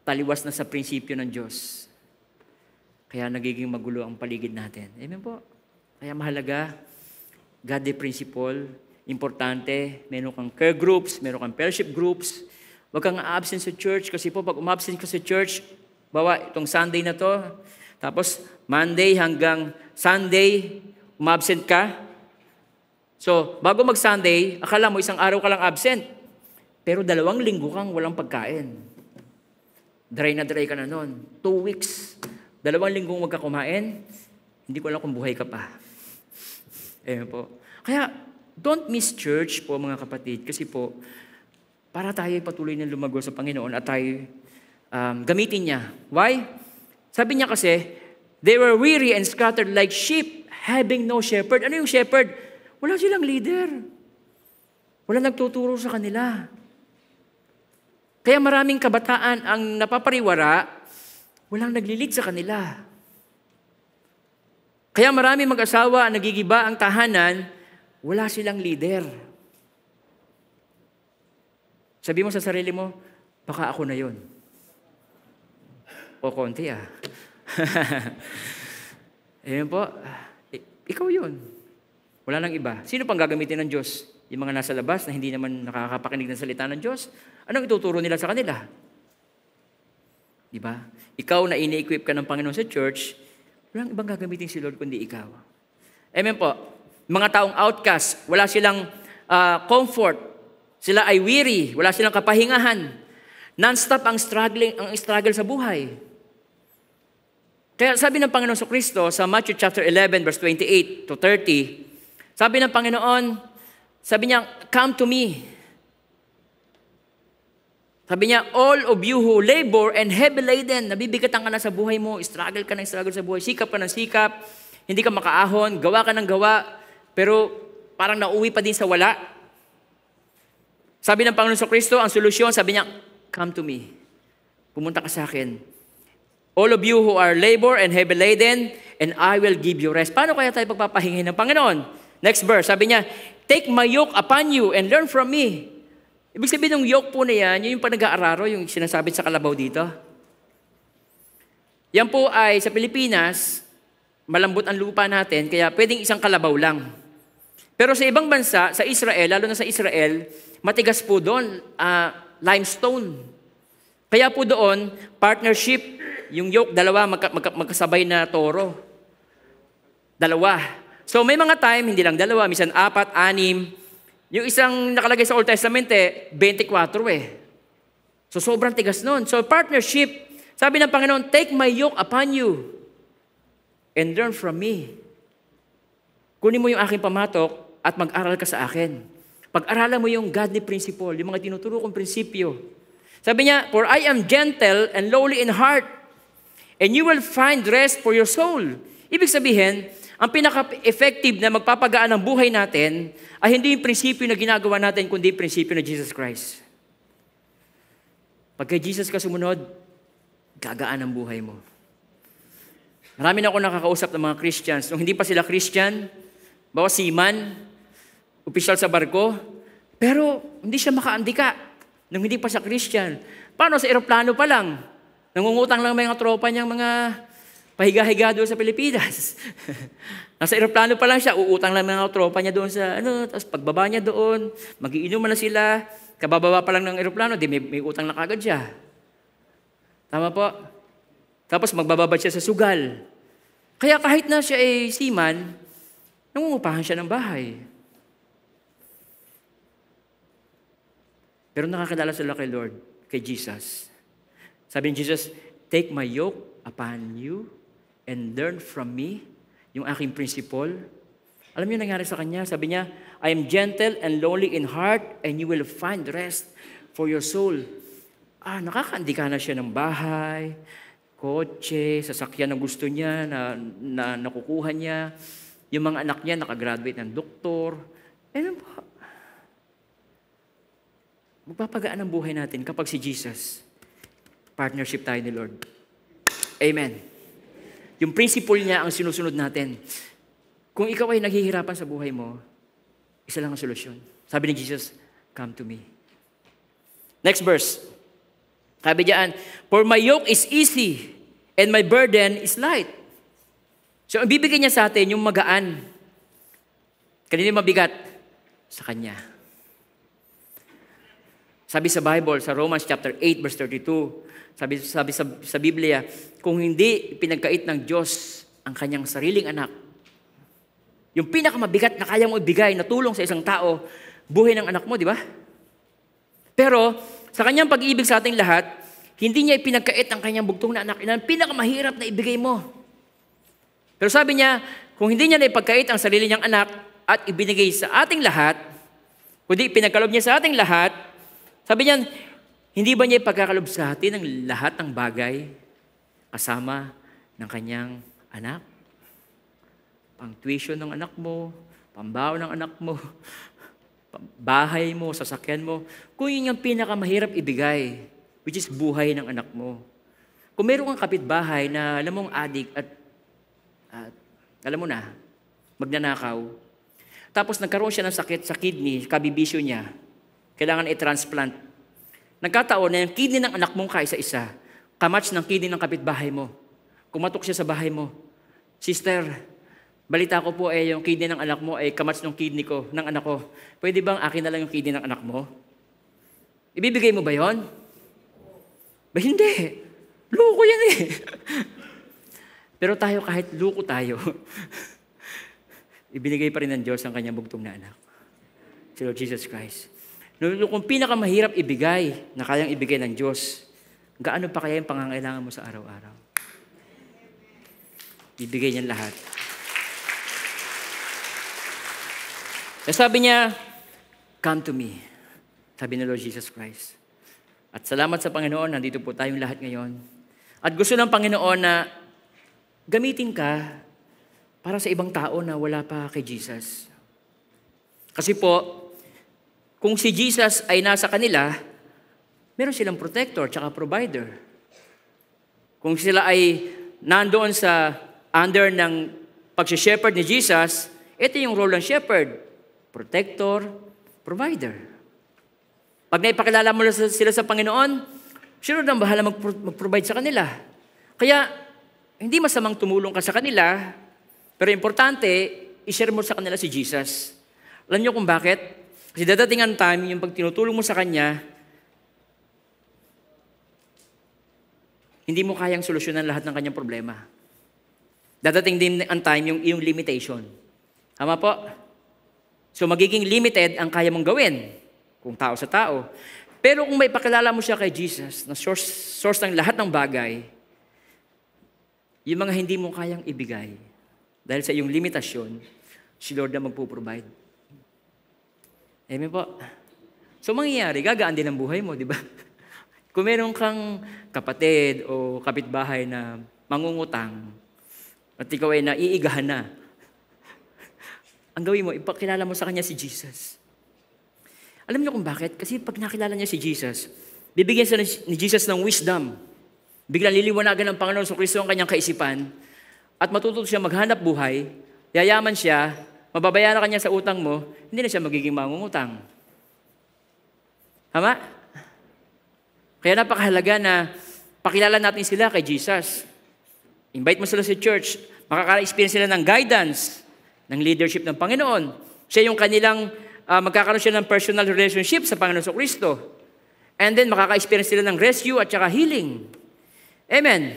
Taliwas na sa prinsipyo ng Diyos. Kaya nagiging magulo ang paligid natin. Amen po? Kaya mahalaga God the principle, importante, meron kang care groups, meron kang fellowship groups. Huwag kang absent sa church kasi po pag umabsent ka sa church, bawa itong Sunday na to, tapos Monday hanggang Sunday, umabsent ka. So, bago mag-Sunday, akala mo isang araw ka lang absent. Pero dalawang linggo kang walang pagkain. Dry na dry ka na noon. Two weeks. Dalawang linggo huwag ka kumain. Hindi ko alam kung buhay ka pa. Eh po. Kaya, don't miss church po mga kapatid kasi po, para tayo patuloy na lumago sa Panginoon at tayo um, gamitin niya. Why? Sabi niya kasi, they were weary and scattered like sheep having no shepherd. Ano yung shepherd? Wala silang leader. Wala nagtuturo sa kanila. Kaya maraming kabataan ang napapariwara, walang naglilit sa kanila. Kaya marami mag-asawa, nagigiba ang tahanan, wala silang leader. Sabi mo sa sarili mo, baka ako na yon. O konti ah. Ayan po, ikaw yon. Wala nang iba. Sino pang gagamitin ng Diyos? Yung mga nasa labas na hindi naman nakakapakinig ng salita ng Diyos? Anong ituturo nila sa kanila? Di ba? Ikaw na ini-equip ka ng Panginoon sa church, Walang ibang gagamitin si Lord kundi ikaw. Amen po. Mga taong outcast, wala silang uh, comfort. Sila ay weary, wala silang kapahingahan. Non-stop ang struggling, ang struggle sa buhay. Kaya sabi ng Panginoon sa Kristo sa Matthew chapter 11 verse 28 to 30, sabi ng Panginoon, sabi niya, come to me, sabi niya, all of you who labor and heavy laden, nabibigat ka na sa buhay mo, struggle ka ng struggle sa buhay, sikap ka ng sikap, hindi ka makaahon, gawa ka ng gawa, pero parang nauwi pa din sa wala. Sabi ng Panginoon sa Kristo, ang solusyon, sabi niya, come to me. Pumunta ka sa akin. All of you who are labor and heavy laden, and I will give you rest. Paano kaya tayo pagpapahingi ng Panginoon? Next verse, sabi niya, Take my yoke upon you and learn from me, Ibig sabihin ng yoke po na yan, yun yung panag-aararo, yung sinasabi sa kalabaw dito. Yan po ay sa Pilipinas, malambot ang lupa natin, kaya pwedeng isang kalabaw lang. Pero sa ibang bansa, sa Israel, lalo na sa Israel, matigas po doon, uh, limestone. Kaya po doon, partnership, yung yoke, dalawa magka, magka, magkasabay na toro. Dalawa. So may mga time, hindi lang dalawa, minsan apat, anim, yung isang nakalagay sa Old Testament, eh, 24 eh. So sobrang tigas nun. So partnership, sabi ng Panginoon, take my yoke upon you and learn from me. Kunin mo yung aking pamatok at mag-aral ka sa akin. Pag-aralan mo yung godly principle, yung mga tinuturo kong prinsipyo. Sabi niya, For I am gentle and lowly in heart, and you will find rest for your soul. Ibig sabihin, ang pinaka-effective na magpapagaan ng buhay natin ay hindi yung prinsipyo na ginagawa natin, kundi prinsipyo na Jesus Christ. Pag kay Jesus ka sumunod, gagaan ang buhay mo. Marami na ako nakakausap ng mga Christians. Nung hindi pa sila Christian, bawa seaman, opisyal sa barko, pero hindi siya makaandika nung hindi pa siya Christian. Paano sa eroplano pa lang? Nangungutang lang mga tropa niyang mga pahiga-higa doon sa Pilipinas. Nasa eroplano pa lang siya, uutang lang ng tropa niya doon sa, ano, tapos pagbaba niya doon, magiinom na sila, kabababa pa lang ng eroplano, di may, may utang na kagad siya. Tama po? Tapos magbababad siya sa sugal. Kaya kahit na siya ay seaman, nangungupahan siya ng bahay. Pero nakakadala sila kay Lord, kay Jesus. Sabi ni Jesus, Take my yoke upon you and learn from me, yung aking principle. Alam niyo nangyari sa kanya? Sabi niya, I am gentle and lowly in heart and you will find rest for your soul. Ah, nakakaandika na siya ng bahay, kotse, sasakyan ng gusto niya na, na nakukuha niya. Yung mga anak niya nakagraduate ng doktor. Eh, ano po? Magpapagaan ang buhay natin kapag si Jesus, partnership tayo ni Lord. Amen. Yung principle niya ang sinusunod natin. Kung ikaw ay naghihirapan sa buhay mo, isa lang ang solusyon. Sabi ni Jesus, come to me. Next verse. Sabi diyan, for my yoke is easy and my burden is light. So, ang bibigay niya sa atin, yung magaan. Kanina mabigat, sa Kanya. Sabi sa Bible, sa Romans chapter 8 verse 32, sabi, sabi sa, sa Biblia, kung hindi pinagkait ng Diyos ang kanyang sariling anak, yung pinakamabigat na kaya mo ibigay na tulong sa isang tao, buhay ng anak mo, di ba? Pero sa kanyang pag-ibig sa ating lahat, hindi niya ipinagkait ang kanyang bugtong na anak. Yan ang pinakamahirap na ibigay mo. Pero sabi niya, kung hindi niya na ipagkait ang sarili niyang anak at ibinigay sa ating lahat, kundi pinagkalob niya sa ating lahat, sabi niyan, hindi ba niya ipagkakalob sa atin ang lahat ng bagay kasama ng kanyang anak? Pang tuition ng anak mo, pambaho ng anak mo, bahay mo, sasakyan mo. Kung yun yung pinakamahirap ibigay, which is buhay ng anak mo. Kung meron kang kapitbahay na alam mong adik at, at alam mo na, magnanakaw, tapos nagkaroon siya ng sakit sa kidney, kabibisyo niya, kailangan i-transplant. Nagkataon na yung kidney ng anak mong kaisa-isa, kamatch ng kidney ng kapitbahay mo. Kumatok siya sa bahay mo. Sister, balita ko po eh, yung kidney ng anak mo ay eh, kamatch ng kidney ko, ng anak ko. Pwede bang akin na lang yung kidney ng anak mo? Ibibigay mo ba yon? Ba hindi. Luko yan eh. Pero tayo kahit luko tayo, ibinigay pa rin ng Diyos ang kanyang bugtong na anak. Si Lord Jesus Christ. Yung kung pinakamahirap ibigay, na kayang ibigay ng Diyos, gaano pa kaya yung pangangailangan mo sa araw-araw? Ibigay niya lahat. E sabi niya, Come to me, sabi ni Lord Jesus Christ. At salamat sa Panginoon, nandito po tayong lahat ngayon. At gusto ng Panginoon na gamitin ka para sa ibang tao na wala pa kay Jesus. Kasi po, kung si Jesus ay nasa kanila, meron silang protector at provider. Kung sila ay nandoon sa under ng pag-shepherd ni Jesus, ito yung role ng shepherd. Protector, provider. Pag naipakilala mo sila sa Panginoon, sure nang bahala mag-provide sa kanila. Kaya, hindi masamang tumulong ka sa kanila, pero importante, ishare mo sa kanila si Jesus. Alam niyo kung bakit? Kasi dadating ang time, yung pag tinutulong mo sa Kanya, hindi mo kayang solusyonan lahat ng kanyang problema. Dadating din ang time yung iyong limitation. Tama po? So magiging limited ang kaya mong gawin kung tao sa tao. Pero kung may pakilala mo siya kay Jesus na source, source ng lahat ng bagay, yung mga hindi mo kayang ibigay dahil sa iyong limitasyon, si Lord na magpo-provide. Amen po? So mangyayari, gagaan din ang buhay mo, di ba? Kung meron kang kapatid o kapitbahay na mangungutang at ikaw ay naiigahan na, ang gawin mo, ipakilala mo sa kanya si Jesus. Alam niyo kung bakit? Kasi pag nakilala niya si Jesus, bibigyan siya ni Jesus ng wisdom. Biglang liliwanagan ng Panginoon sa Kristo ang kanyang kaisipan at matututo siya maghanap buhay, yayaman siya, mababayaran ka niya sa utang mo, hindi na siya magiging mangungutang. Tama? Kaya napakahalaga na pakilala natin sila kay Jesus. Invite mo sila sa church. Makaka-experience sila ng guidance, ng leadership ng Panginoon. Siya yung kanilang, uh, magkakaroon siya ng personal relationship sa Panginoon sa Kristo. And then makaka-experience sila ng rescue at saka healing. Amen.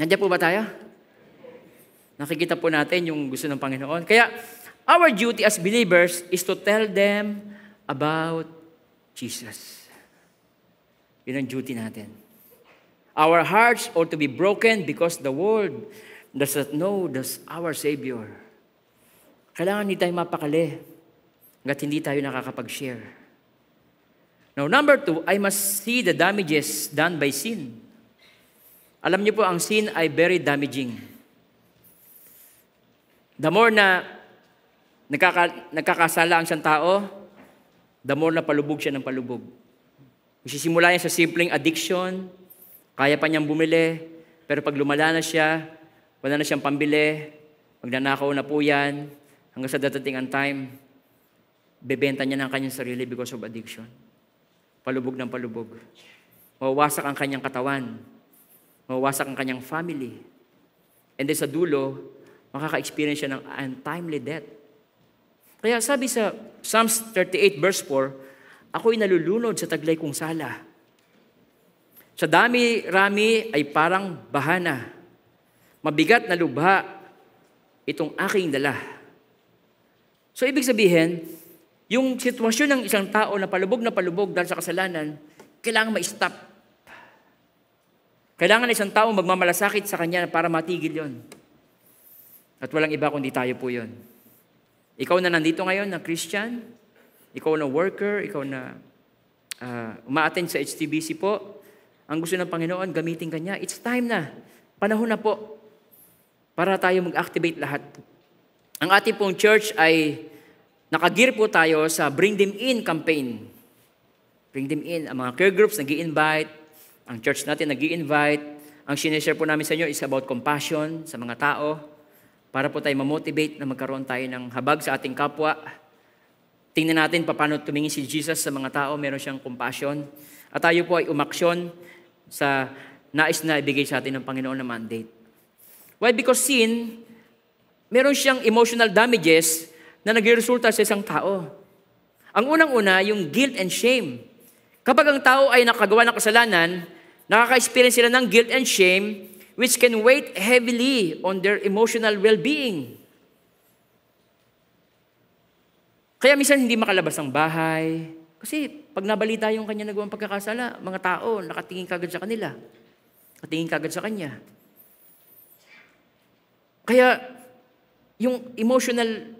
Nandiyan po ba tayo? Nakikita po natin yung gusto ng Panginoon. Kaya, our duty as believers is to tell them about Jesus. Yun ang duty natin. Our hearts ought to be broken because the world does not know does our Savior. Kailangan hindi tayo mapakali hanggat hindi tayo nakakapag-share. Now, number two, I must see the damages done by sin. Alam niyo po, ang sin ay very damaging. The more na nagkaka, nagkakasala ang isang tao, the more na palubog siya ng palubog. Magsisimula niya sa simpleng addiction, kaya pa niyang bumili, pero pag lumala na siya, wala na siyang pambili, magnanakaw na po yan, hanggang sa datating ang time, bebenta niya ng kanyang sarili because of addiction. Palubog ng palubog. Mawawasak ang kanyang katawan. Mawawasak ang kanyang family. And then sa dulo, makaka-experience siya ng untimely death. Kaya sabi sa Psalms 38 verse 4, ako'y nalulunod sa taglay kong sala. Sa dami-rami ay parang bahana. Mabigat na lubha itong aking dala. So ibig sabihin, yung sitwasyon ng isang tao na palubog na palubog dahil sa kasalanan, kailangan ma-stop. Kailangan na isang tao magmamalasakit sa kanya para matigil yon. At walang iba kundi tayo po yun. Ikaw na nandito ngayon na Christian, ikaw na worker, ikaw na uh, umaattend sa HTBC po, ang gusto ng Panginoon, gamitin ka niya. It's time na. Panahon na po para tayo mag-activate lahat. Ang ating pong church ay nakagir po tayo sa Bring Them In campaign. Bring Them In. Ang mga care groups nag invite ang church natin nag invite Ang sinishare po namin sa inyo is about compassion sa mga tao para po tayo mamotivate na magkaroon tayo ng habag sa ating kapwa. Tingnan natin paano tumingin si Jesus sa mga tao, meron siyang compassion. At tayo po ay umaksyon sa nais na ibigay sa atin ng Panginoon na mandate. Why? Because sin, meron siyang emotional damages na nagresulta sa isang tao. Ang unang-una, yung guilt and shame. Kapag ang tao ay nakagawa ng kasalanan, nakaka-experience sila ng guilt and shame, which can weigh heavily on their emotional well-being. Kaya minsan hindi makalabas ng bahay. Kasi pag nabalita yung kanya nagawang pagkakasala, mga tao, nakatingin kagad sa kanila. Nakatingin kagad sa kanya. Kaya yung emotional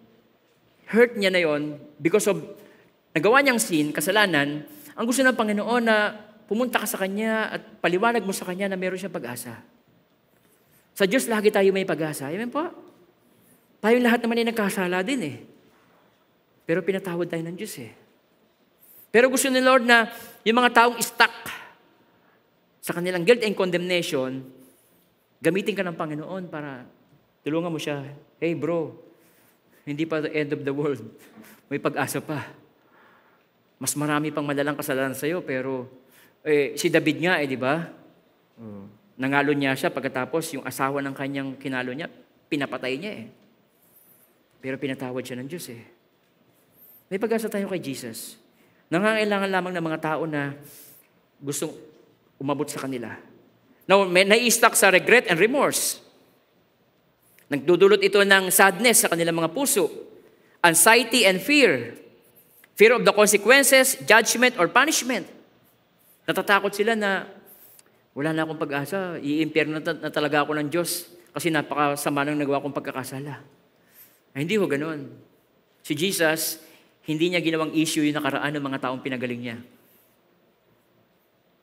hurt niya na yon because of nagawa niyang sin, kasalanan, ang gusto ng Panginoon na pumunta ka sa Kanya at paliwanag mo sa Kanya na meron siyang pag-asa. Sa Diyos lagi tayo may pag-asa. Amen po? Tayo lahat naman ay nagkasala din eh. Pero pinatawad tayo ng Diyos eh. Pero gusto ni Lord na yung mga taong stuck sa kanilang guilt and condemnation, gamitin ka ng Panginoon para tulungan mo siya. Hey bro, hindi pa the end of the world. May pag-asa pa. Mas marami pang malalang kasalanan sa'yo, pero eh, si David nga eh, di ba? Mm. Nangalo niya siya pagkatapos yung asawa ng kanyang kinalo niya, pinapatay niya eh. Pero pinatawad siya ng Diyos eh. May pag-asa tayo kay Jesus. Nangangailangan lamang ng mga tao na gustong umabot sa kanila. Now, may nai-stuck sa regret and remorse. Nagdudulot ito ng sadness sa kanilang mga puso. Anxiety and fear. Fear of the consequences, judgment, or punishment. Natatakot sila na wala na akong pag-asa. Iimpyerno na, na talaga ako ng Diyos kasi napakasama ng nagawa kong pagkakasala. Ay, hindi ho ganun. Si Jesus, hindi niya ginawang issue yung nakaraan ng mga taong pinagaling niya.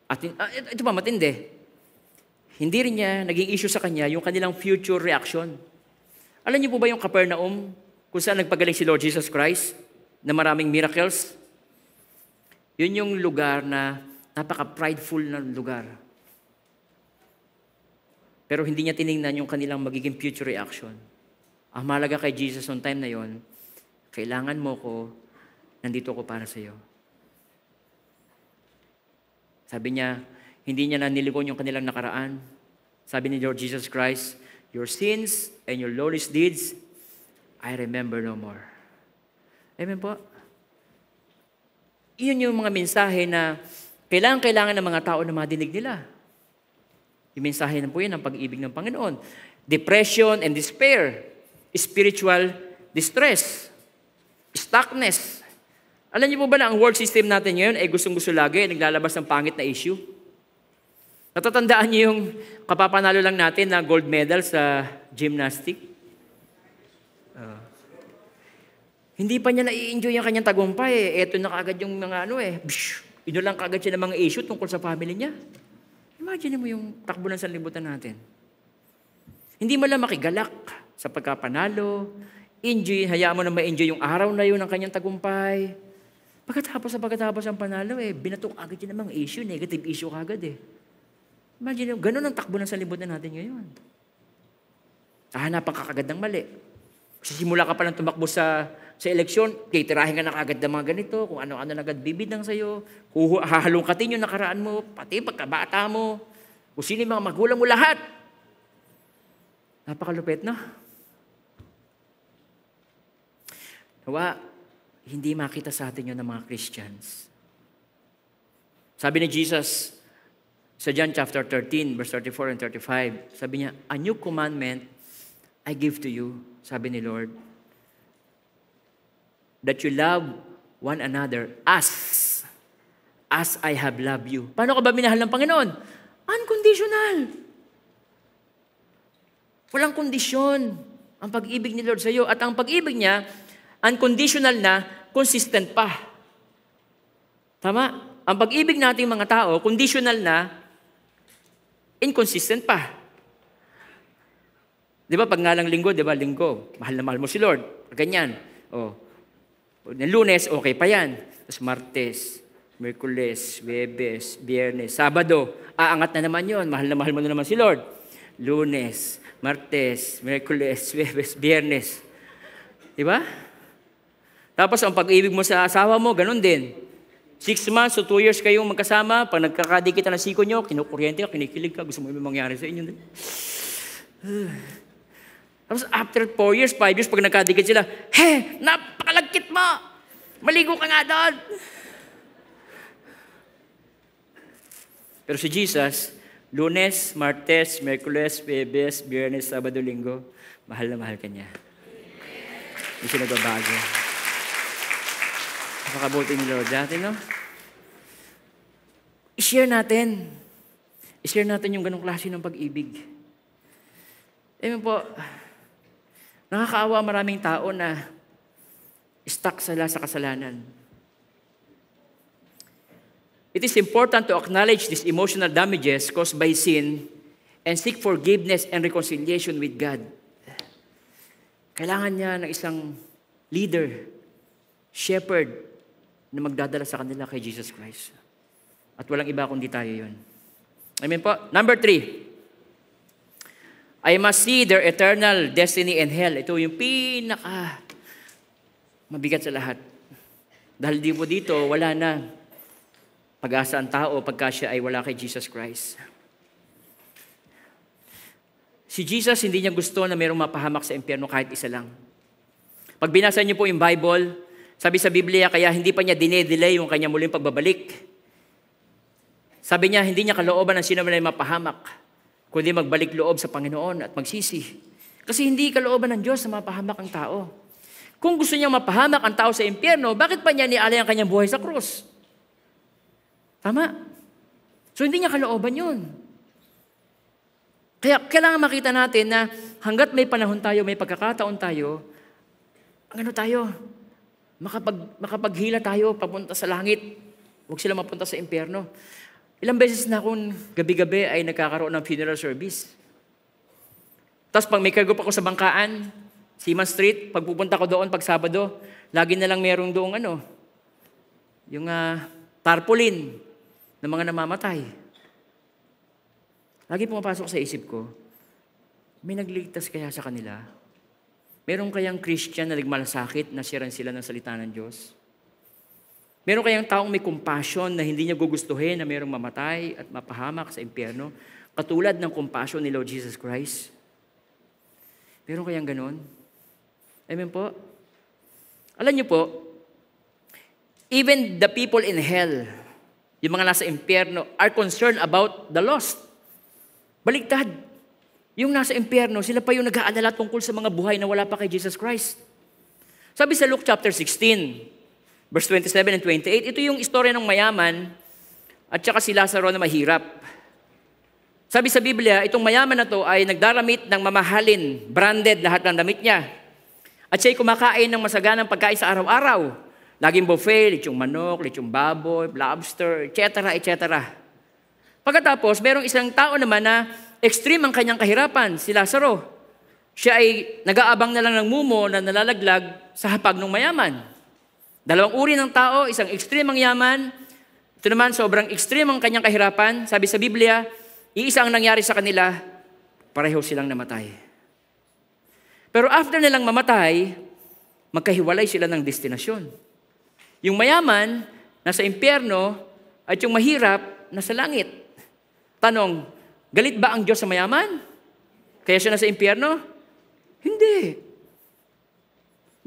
At uh, ito pa, matindi. Hindi rin niya naging issue sa kanya yung kanilang future reaction. Alam niyo po ba yung Capernaum kung saan nagpagaling si Lord Jesus Christ na maraming miracles? Yun yung lugar na napaka-prideful na lugar pero hindi niya tiningnan yung kanilang magiging future reaction. Ang malaga kay Jesus on time na yon, kailangan mo ko, nandito ako para sa iyo. Sabi niya, hindi niya nanilikon yung kanilang nakaraan. Sabi ni Lord Jesus Christ, Your sins and your lawless deeds, I remember no more. Amen po? Iyon yung mga mensahe na kailangan-kailangan ng mga tao na madinig nila. Yung mensahe na po yan ng pag-ibig ng Panginoon. Depression and despair. Spiritual distress. Stuckness. Alam niyo po ba na ang world system natin ngayon ay gustong-gusto lagi, naglalabas ng pangit na issue? Natatandaan niyo yung kapapanalo lang natin na gold medal sa gymnastic? Uh, hindi pa niya nai-enjoy yung kanyang tagumpay. Eh. Eto na kagad yung mga ano eh. Bsh, ino lang kagad siya ng mga issue tungkol sa family niya. Imagine mo yung takbo ng sanlibutan natin. Hindi mo lang makigalak sa pagkapanalo, enjoy, hayaan mo na ma-enjoy yung araw na yun ng kanyang tagumpay. Pagkatapos sa pagkatapos ang panalo, eh, binatok agad yun ng issue, negative issue agad eh. Imagine, ganun ang takbo ng sanlibutan natin ngayon. Ah, ka ng mali. Sisimula ka pa lang tumakbo sa sa eleksyon, titirahin ka na kagad ng mga ganito, kung ano-ano na agad bibidang sa'yo, hahalungkatin yung nakaraan mo, pati pagkabata mo, kung sino yung mga magulang mo lahat. Napakalupit no? Nawa, hindi makita sa atin yun ng mga Christians. Sabi ni Jesus sa John chapter 13, verse 34 and 35, sabi niya, A new commandment I give to you, sabi ni Lord, that you love one another as, as I have loved you. Paano ka ba minahal ng Panginoon? Unconditional. Walang kondisyon ang pag-ibig ni Lord sa iyo. At ang pag-ibig niya, unconditional na, consistent pa. Tama? Ang pag-ibig nating mga tao, conditional na, inconsistent pa. Di ba, pag nga lang linggo, di ba, linggo, mahal na mahal mo si Lord. Ganyan. Oh, ng lunes, okay pa yan. Tapos martes, Merkules, Webes, Biyernes, Sabado, aangat na naman yon. Mahal na mahal mo na naman si Lord. Lunes, Martes, Merkules, Webes, Biyernes. Di ba? Tapos ang pag-ibig mo sa asawa mo, ganun din. Six months o two years kayong magkasama, pag nagkakadikit na siko nyo, kinukuryente ka, kinikilig ka, gusto mo yung mangyari sa inyo. Uh. Tapos after 4 years, 5 years, pag nakadikit sila, He, napakalagkit mo! Maligo ka nga doon! Pero si Jesus, lunes, martes, merkules, pebes, biyernes, sabado, linggo, mahal na mahal kanya. niya. Hindi siya nagbabago. Napakabuti ni Lord dati, no? I-share natin. I-share natin yung ganong klase ng pag-ibig. Amen po. Nakakaawa maraming tao na stuck sila sa kasalanan. It is important to acknowledge these emotional damages caused by sin and seek forgiveness and reconciliation with God. Kailangan niya ng isang leader, shepherd, na magdadala sa kanila kay Jesus Christ. At walang iba kundi tayo yon. Amen po. Number three, I must see their eternal destiny in hell. Ito yung pinaka mabigat sa lahat. Dahil di po dito, wala na pag-asa ang tao pagka siya ay wala kay Jesus Christ. Si Jesus, hindi niya gusto na mayroong mapahamak sa impyerno kahit isa lang. Pag binasa niyo po yung Bible, sabi sa Biblia, kaya hindi pa niya dinedelay yung kanya muling pagbabalik. Sabi niya, hindi niya kalooban ang sino man ay mapahamak kundi magbalik loob sa Panginoon at magsisi. Kasi hindi kalooban ng Diyos na mapahamak ang tao. Kung gusto niya mapahamak ang tao sa impyerno, bakit pa niya nialay ang kanyang buhay sa krus? Tama. So hindi niya kalooban yun. Kaya kailangan makita natin na hanggat may panahon tayo, may pagkakataon tayo, ano tayo? Makapag, makapaghila tayo papunta sa langit. Huwag sila mapunta sa impyerno. Ilang beses na akong gabi-gabi ay nagkakaroon ng funeral service. Tapos pag may pa ako sa bangkaan, Seaman Street, pagpupunta ko doon pag Sabado, lagi na lang merong doon ano, yung uh, tarpaulin ng mga namamatay. Lagi pumapasok sa isip ko, may nagligtas kaya sa kanila? Meron kayang Christian na nagmalasakit na siran sila ng salita ng Diyos? Meron kayang taong may compassion na hindi niya gugustuhin na mayroong mamatay at mapahamak sa impyerno, katulad ng compassion ni Lord Jesus Christ? Meron kayang ganon? Amen po? Alam niyo po, even the people in hell, yung mga nasa impyerno, are concerned about the lost. Baliktad. Yung nasa impyerno, sila pa yung nag-aalala tungkol sa mga buhay na wala pa kay Jesus Christ. Sabi sa Luke chapter 16, verse 27 and 28, ito yung istorya ng mayaman at saka si Lazaro na mahirap. Sabi sa Biblia, itong mayaman na to ay nagdaramit ng mamahalin, branded lahat ng damit niya. At siya'y kumakain ng masaganang pagkain sa araw-araw. Laging buffet, lechong manok, lechong baboy, lobster, etc., etc. Pagkatapos, merong isang tao naman na extreme ang kanyang kahirapan, si Lazaro. Siya ay nag-aabang na lang ng mumo na nalalaglag sa hapag ng mayaman. Dalawang uri ng tao, isang ekstremang yaman, ito naman sobrang ekstrem ang kanyang kahirapan. Sabi sa Biblia, iisa ang nangyari sa kanila, pareho silang namatay. Pero after nilang mamatay, magkahiwalay sila ng destinasyon. Yung mayaman, nasa impyerno, at yung mahirap, nasa langit. Tanong, galit ba ang Diyos sa mayaman? Kaya siya nasa impyerno? Hindi.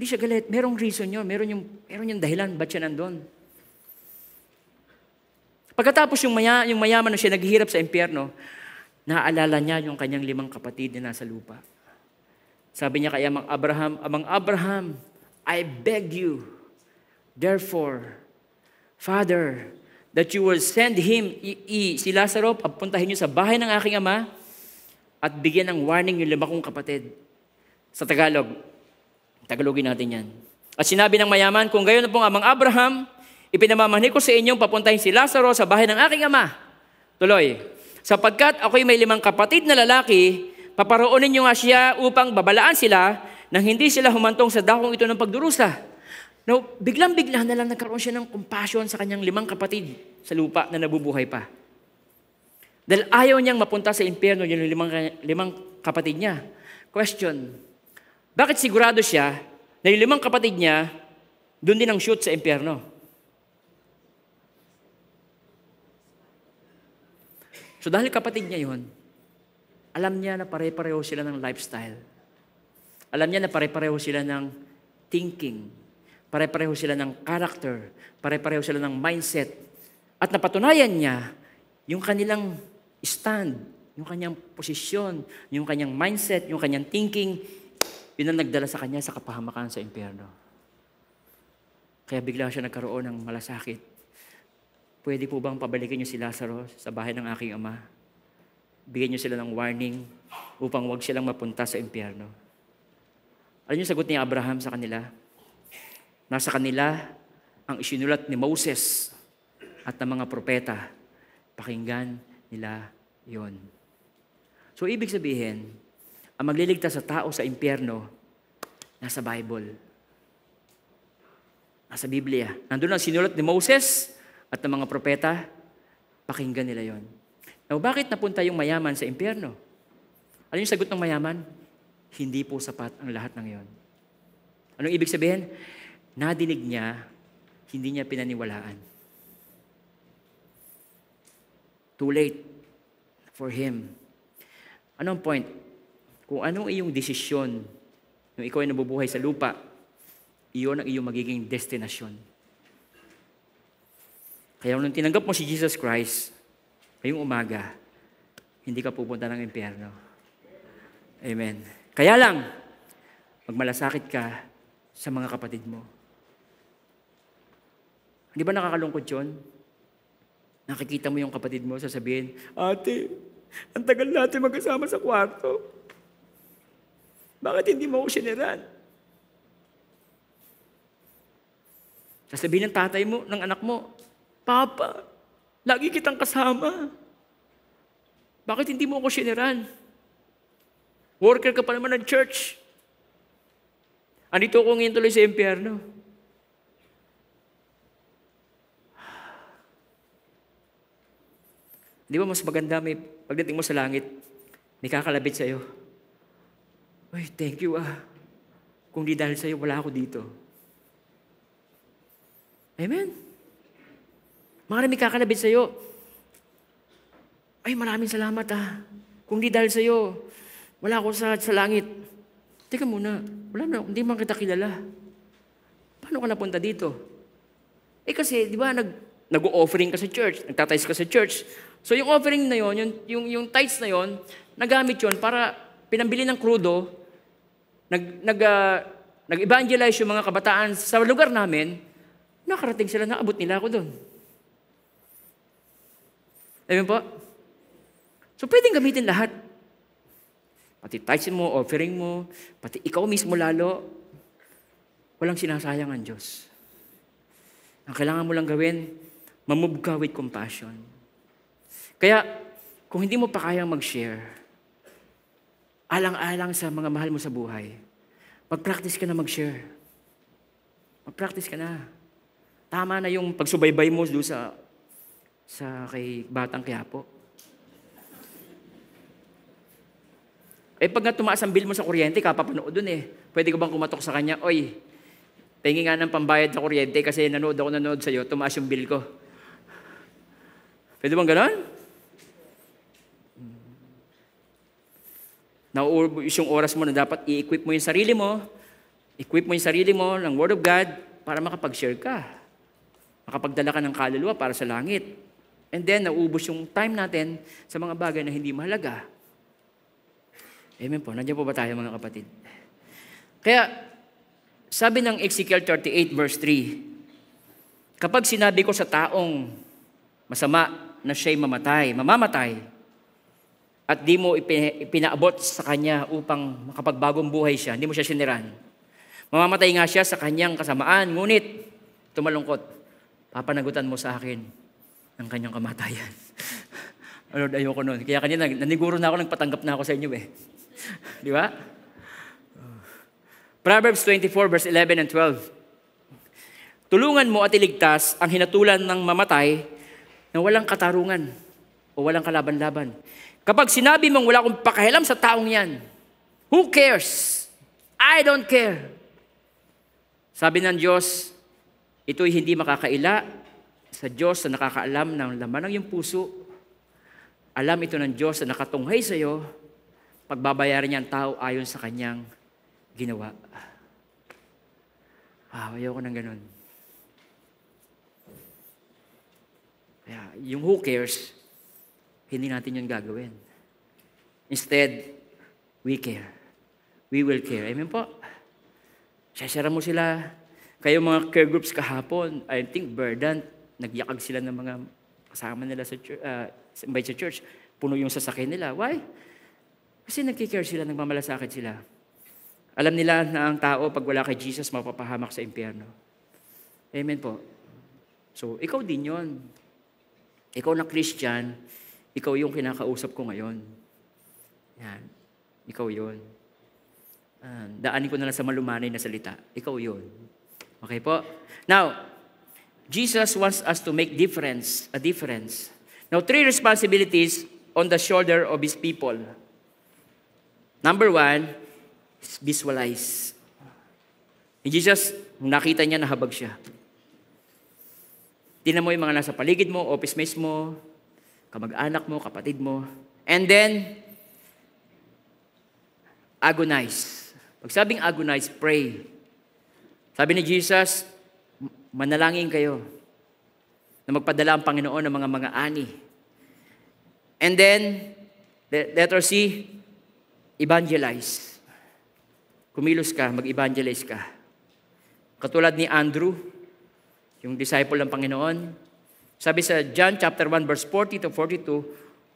Hindi siya galit. Merong reason yun. Meron yung, meron yung dahilan ba't siya nandun. Pagkatapos yung, maya, yung mayaman na siya naghihirap sa impyerno, naaalala niya yung kanyang limang kapatid na nasa lupa. Sabi niya kay Amang Abraham, Amang Abraham, I beg you, therefore, Father, that you will send him, i, i, si Lazaro, papuntahin niyo sa bahay ng aking ama at bigyan ng warning yung lima kong kapatid. Sa Tagalog, Tagalogin natin yan. At sinabi ng mayaman, kung gayon na pong amang Abraham, ipinamamahin ko sa inyong papuntahin si Lazaro sa bahay ng aking ama. Tuloy, sapagkat ako'y may limang kapatid na lalaki, paparoonin niyo nga siya upang babalaan sila nang hindi sila humantong sa dakong ito ng pagdurusa. Now, biglang-bigla na lang nagkaroon siya ng compassion sa kanyang limang kapatid sa lupa na nabubuhay pa. Dahil ayaw niyang mapunta sa impyerno yung limang, limang kapatid niya. Question, bakit sigurado siya na yung limang kapatid niya, doon din ang shoot sa impyerno? So dahil kapatid niya yon, alam niya na pare-pareho sila ng lifestyle. Alam niya na pare-pareho sila ng thinking. Pare-pareho sila ng character. Pare-pareho sila ng mindset. At napatunayan niya yung kanilang stand, yung kanyang posisyon, yung kanyang mindset, yung kanyang thinking, yun ang nagdala sa kanya sa kapahamakan sa impyerno. Kaya bigla siya nagkaroon ng malasakit. Pwede po bang pabalikin niyo si Lazaro sa bahay ng aking ama? Bigyan niyo sila ng warning upang wag silang mapunta sa impyerno. Alam niyo sagot ni Abraham sa kanila? Nasa kanila ang isinulat ni Moses at ng mga propeta. Pakinggan nila yon. So ibig sabihin, ang magliligtas sa tao sa impyerno, nasa Bible. Nasa Biblia. Nandun ang sinulat ni Moses at ng mga propeta. Pakinggan nila yon. Now, bakit napunta yung mayaman sa impyerno? Ano yung sagot ng mayaman? Hindi po sapat ang lahat ng yon. Anong ibig sabihin? Nadinig niya, hindi niya pinaniwalaan. Too late for him. Anong point? Kung ano iyong desisyon nung ikaw ay nabubuhay sa lupa, iyon ang iyong magiging destinasyon. Kaya nung tinanggap mo si Jesus Christ, ngayong umaga, hindi ka pupunta ng impyerno. Amen. Kaya lang, magmalasakit ka sa mga kapatid mo. Hindi ba nakakalungkot yun? Nakikita mo yung kapatid mo, sasabihin, Ate, ang tagal natin magkasama sa kwarto. Bakit hindi mo ako siniran? Sasabihin ng tatay mo, ng anak mo, Papa, lagi kitang kasama. Bakit hindi mo ako siniran? Worker ka pa naman ng church. Andito ko ngayon tuloy sa impyerno. Di ba mas maganda may pagdating mo sa langit, may kakalabit sa'yo. Uy, thank you ah. Kung di dahil sa'yo, wala ako dito. Amen? Marami kakalabit sa'yo. Ay, maraming salamat ah. Kung di dahil sa'yo, wala ako sa, sa langit. Teka muna, wala na, hindi man kita kilala. Paano ka napunta dito? Eh kasi, di ba, nag, nag-o-offering ka sa church, nagtatides ka sa church. So yung offering na yon, yung, yung, yung tithes na yon, nagamit yon para pinambili ng krudo nag, nag, uh, nag-evangelize yung mga kabataan sa lugar namin, nakarating sila, naabot nila ako doon. Amen po? So, pwedeng gamitin lahat. Pati tithes mo, offering mo, pati ikaw mismo lalo, walang sinasayang ang Diyos. Ang kailangan mo lang gawin, mamove ka with compassion. Kaya, kung hindi mo pa kayang mag-share, alang-alang sa mga mahal mo sa buhay, mag-practice ka na mag-share. Mag-practice ka na. Tama na yung pagsubaybay mo doon sa, sa kay Batang Quiapo. Eh pag nga tumaas ang bill mo sa kuryente, kapapanood doon eh. Pwede ko bang kumatok sa kanya, Oy, tingi nga ng pambayad sa kuryente kasi nanood ako nanood sa'yo, tumaas yung bill ko. Pwede bang ganon? Nauubos yung oras mo na dapat i-equip mo yung sarili mo, equip mo yung sarili mo ng Word of God para makapag-share ka. Makapagdala ka ng kaluluwa para sa langit. And then, naubos yung time natin sa mga bagay na hindi mahalaga. Amen po. Nandiyan po ba tayo mga kapatid? Kaya, sabi ng Ezekiel 38 verse 3, Kapag sinabi ko sa taong masama na siya'y mamatay, mamamatay, at di mo ipinaabot sa kanya upang makapagbagong buhay siya, hindi mo siya siniran. Mamamatay nga siya sa kanyang kasamaan, ngunit tumalungkot, papanagutan mo sa akin ang kanyang kamatayan. Lord, ayoko nun. Kaya kanina, naniguro na ako, nagpatanggap na ako sa inyo eh. Di ba? Proverbs 24 verse 11 and 12. Tulungan mo at iligtas ang hinatulan ng mamatay na walang katarungan o walang kalaban-laban. Kapag sinabi mong wala akong pakialam sa taong yan, who cares? I don't care. Sabi ng Diyos, ito'y hindi makakaila sa Diyos na nakakaalam ng laman ng iyong puso. Alam ito ng Diyos na nakatunghay sa iyo, pagbabayaran niya ang tao ayon sa kanyang ginawa. Wow, ayoko ng ganun. Yeah, yung who cares, hindi natin yun gagawin. Instead, we care. We will care. Amen po? Sasara mo sila. Kayo mga care groups kahapon, I think burden, nagyakag sila ng mga kasama nila sa church, ah, uh, sa church. Puno yung sasakay nila. Why? Kasi nagkikare sila, nagmamalasakit sila. Alam nila na ang tao, pag wala kay Jesus, mapapahamak sa impyerno. Amen po. So, ikaw din yon. Ikaw na Christian, ikaw yung kinakausap ko ngayon. Yan. Ikaw yun. Uh, daanin ko na lang sa malumanay na salita. Ikaw yun. Okay po? Now, Jesus wants us to make difference, a difference. Now, three responsibilities on the shoulder of His people. Number one, visualize. Ni Jesus, nakita niya, na habag siya. Tinan mo yung mga nasa paligid mo, office mates mo, kamag-anak mo, kapatid mo. And then, agonize. Pag sabing agonize, pray. Sabi ni Jesus, manalangin kayo na magpadala ang Panginoon ng mga mga ani. And then, letter C, evangelize. Kumilos ka, mag-evangelize ka. Katulad ni Andrew, yung disciple ng Panginoon, sabi sa John chapter 1 verse 40 to 42,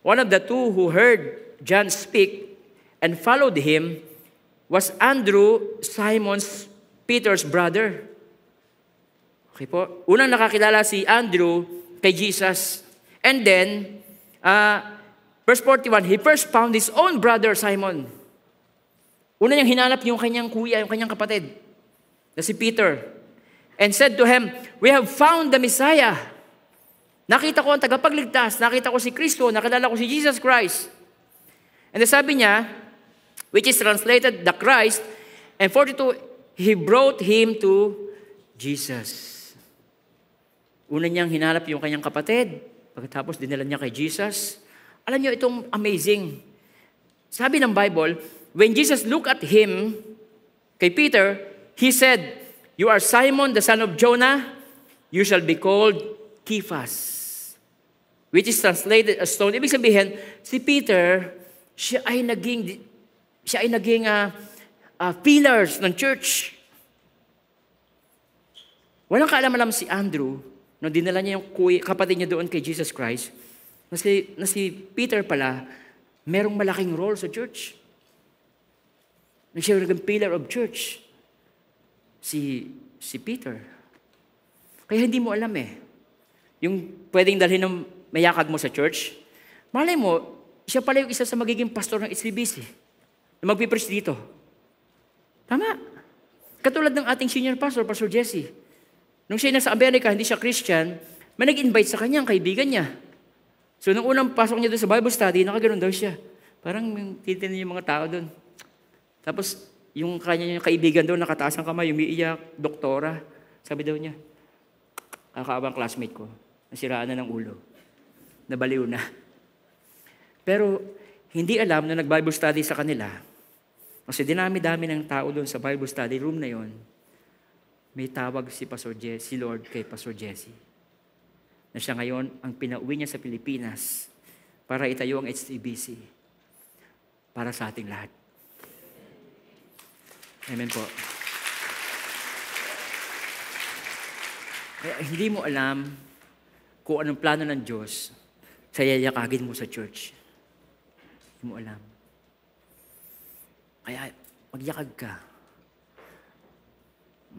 one of the two who heard John speak and followed him was Andrew, Simon's, Peter's brother. Okay po? Unang nakakilala si Andrew kay Jesus. And then, uh, verse 41, he first found his own brother, Simon. Una niyang hinanap yung kanyang kuya, yung kanyang kapatid, na si Peter. And said to him, We have found the Messiah, Nakita ko ang tagapagligtas, nakita ko si Kristo, nakilala ko si Jesus Christ. And the sabi niya, which is translated the Christ, and 42, he brought him to Jesus. Una niyang hinalap yung kanyang kapatid, pagkatapos dinala niya kay Jesus. Alam niyo, itong amazing. Sabi ng Bible, when Jesus looked at him, kay Peter, he said, You are Simon, the son of Jonah. You shall be called Kephas which is translated as stone. Ibig sabihin, si Peter, siya ay naging, siya ay naging uh, uh, pillars ng church. Walang kaalaman naman si Andrew, no, dinala niya yung kuya, kapatid niya doon kay Jesus Christ, na si, na si Peter pala, merong malaking role sa church. Na siya naging pillar of church. Si, si Peter. Kaya hindi mo alam eh. Yung pwedeng dalhin ng mayakag mo sa church, malay mo, siya pala yung isa sa magiging pastor ng HCBC na magpipreach dito. Tama. Katulad ng ating senior pastor, Pastor Jesse. Nung siya nasa Amerika, hindi siya Christian, may nag-invite sa kanya ang kaibigan niya. So, nung unang pasok niya doon sa Bible study, nakaganoon daw siya. Parang titinan yung mga tao doon. Tapos, yung kanya yung kaibigan doon, nakataas ang kamay, umiiyak, doktora. Sabi daw niya, kakaabang classmate ko, nasiraan na ng ulo nabaliw na. Pero hindi alam na nag-Bible study sa kanila, kasi dinami-dami ng tao doon sa Bible study room na yon, may tawag si, Pastor Je- si Lord kay Pastor Jesse. Na siya ngayon ang pinauwi niya sa Pilipinas para itayo ang HTBC para sa ating lahat. Amen po. Kaya hindi mo alam kung anong plano ng Diyos sa yayakagin mo sa church. Hindi mo alam. Kaya magyakag ka.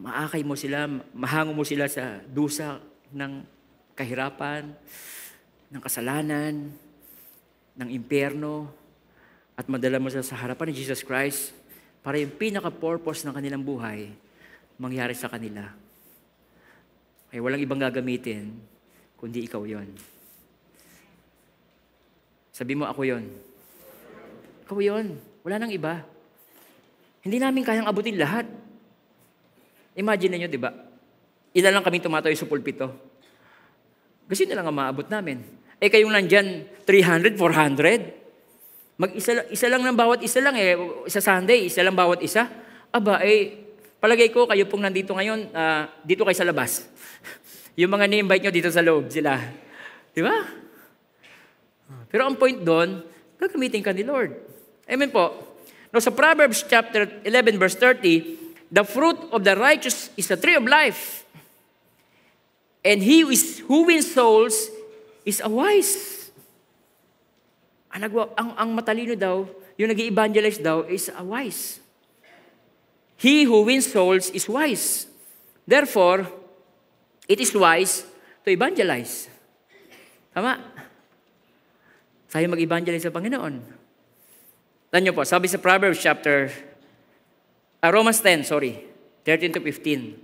Maakay mo sila, mahango mo sila sa dusa ng kahirapan, ng kasalanan, ng impyerno, at madala mo sila sa harapan ni Jesus Christ para yung pinaka-purpose ng kanilang buhay mangyari sa kanila. Kaya walang ibang gagamitin, kundi ikaw yon. Sabi mo, ako yon. Ikaw yon. Wala nang iba. Hindi namin kayang abutin lahat. Imagine niyo, di ba? Ilan lang kami tumatoy sa pulpito. Kasi na lang ang maabot namin. Eh kayong nandyan, 300, 400. Mag isa, isa lang ng bawat isa lang eh. Sa Sunday, isa lang bawat isa. Aba, eh, palagay ko kayo pong nandito ngayon, uh, dito kayo sa labas. Yung mga ni-invite nyo dito sa loob sila. Di ba? Pero ang point doon, gagamitin ka ni Lord. Amen po. Now sa Proverbs chapter 11 verse 30, the fruit of the righteous is the tree of life. And he who wins souls is a wise. Ang, ang, ang matalino daw, yung nag evangelize daw is a wise. He who wins souls is wise. Therefore, it is wise to evangelize. Tama? tayo mag-evangelize sa Panginoon. Alam niyo po, sabi sa Proverbs chapter, uh, Romans 10, sorry, 13 to 15.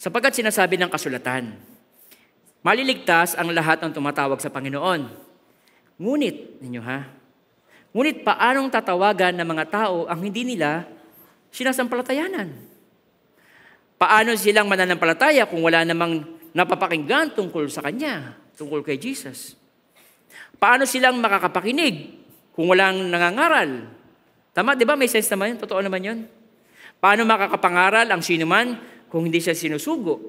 Sapagkat sinasabi ng kasulatan, maliligtas ang lahat ng tumatawag sa Panginoon. Ngunit, ninyo ha, ngunit paanong tatawagan ng mga tao ang hindi nila sinasampalatayanan? Paano silang mananampalataya kung wala namang napapakinggan tungkol sa Kanya, tungkol kay Jesus? Paano silang makakapakinig kung walang nangangaral? Tama, di ba? May sense naman yun. Totoo naman yun. Paano makakapangaral ang sino man kung hindi siya sinusugo?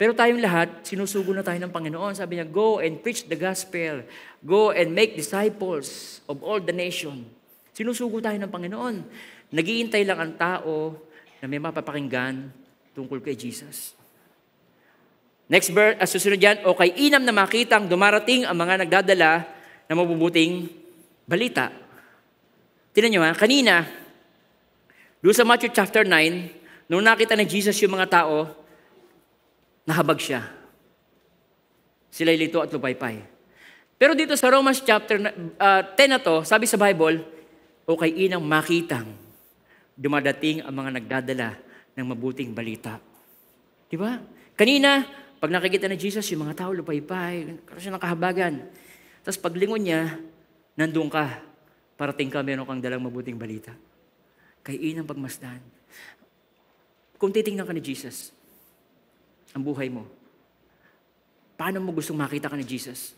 Pero tayong lahat, sinusugo na tayo ng Panginoon. Sabi niya, go and preach the gospel. Go and make disciples of all the nation. Sinusugo tayo ng Panginoon. Nagiintay lang ang tao na may mapapakinggan tungkol kay Jesus. Next verse, uh, ah, susunod yan, o kay inam na makita ang dumarating ang mga nagdadala ng mabubuting balita. Tinan nyo ha, kanina, doon sa Matthew chapter 9, nung nakita ni Jesus yung mga tao, nahabag siya. Sila'y lito at lupaypay. Pero dito sa Romans chapter uh, ah, 10 na to, sabi sa Bible, o kay inang makitang dumadating ang mga nagdadala ng mabuting balita. Di ba? Kanina, pag nakikita na Jesus, yung mga tao lupay-pay, karoon siya ng kahabagan. Tapos paglingon niya, nandun ka. Parating ka, meron kang dalang mabuting balita. Kay inang pagmasdan. Kung titingnan ka ni Jesus, ang buhay mo, paano mo gustong makita ka ni Jesus?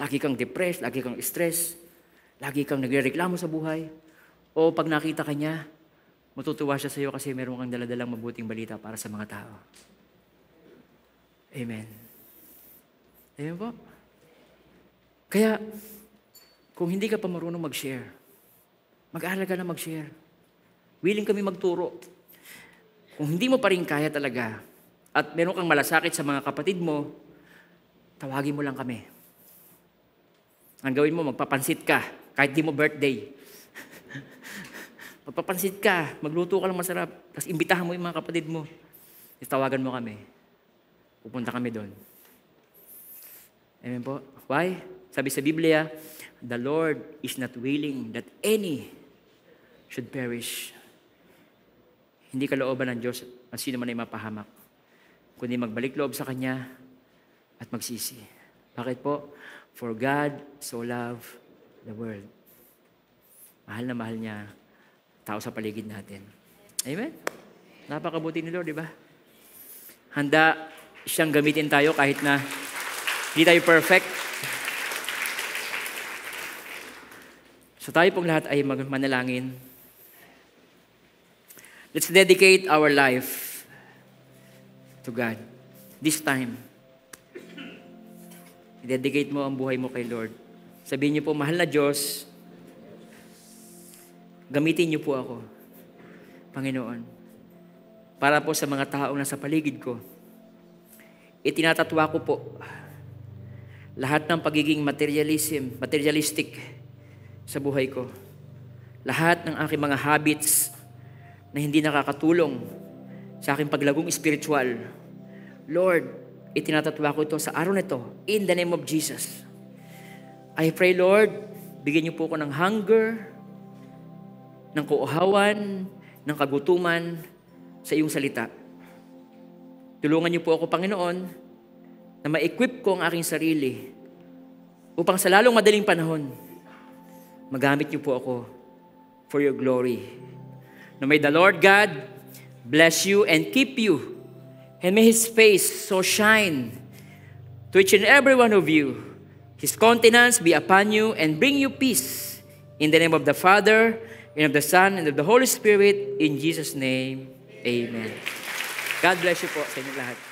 Lagi kang depressed, lagi kang stress, lagi kang nagrereklamo sa buhay. O pag nakita ka niya, matutuwa siya sa iyo kasi meron kang daladalang mabuting balita para sa mga tao. Amen. Amen po? Kaya, kung hindi ka pa marunong mag-share, mag-aaral ka na mag-share. Willing kami magturo. Kung hindi mo pa rin kaya talaga, at meron kang malasakit sa mga kapatid mo, tawagin mo lang kami. Ang gawin mo, magpapansit ka, kahit di mo birthday. magpapansit ka, magluto ka lang masarap, tapos imbitahan mo yung mga kapatid mo. Tawagan mo kami. Pupunta kami doon. Amen po? Why? Sabi sa Biblia, The Lord is not willing that any should perish. Hindi kalooban ng Diyos ang sino man ay mapahamak, kundi magbalik loob sa Kanya at magsisi. Bakit po? For God so loved the world. Mahal na mahal niya tao sa paligid natin. Amen? Napakabuti ni Lord, di ba? Handa siyang gamitin tayo kahit na hindi tayo perfect. So tayo pong lahat ay manalangin. Let's dedicate our life to God. This time, dedicate mo ang buhay mo kay Lord. Sabihin niyo po, mahal na Diyos, gamitin niyo po ako, Panginoon, para po sa mga taong nasa paligid ko, itinatatwa ko po lahat ng pagiging materialism, materialistic sa buhay ko. Lahat ng aking mga habits na hindi nakakatulong sa aking paglagong spiritual. Lord, itinatatwa ko ito sa araw na ito in the name of Jesus. I pray, Lord, bigyan niyo po ko ng hunger, ng kuuhawan, ng kagutuman sa iyong salita Tulungan niyo po ako, Panginoon, na ma-equip ko ang aking sarili upang sa lalong madaling panahon, magamit niyo po ako for your glory. Now may the Lord God bless you and keep you, and may His face so shine to each and every one of you. His countenance be upon you and bring you peace. In the name of the Father, and of the Son, and of the Holy Spirit, in Jesus' name, amen. amen. God bless you po sa inyong lahat.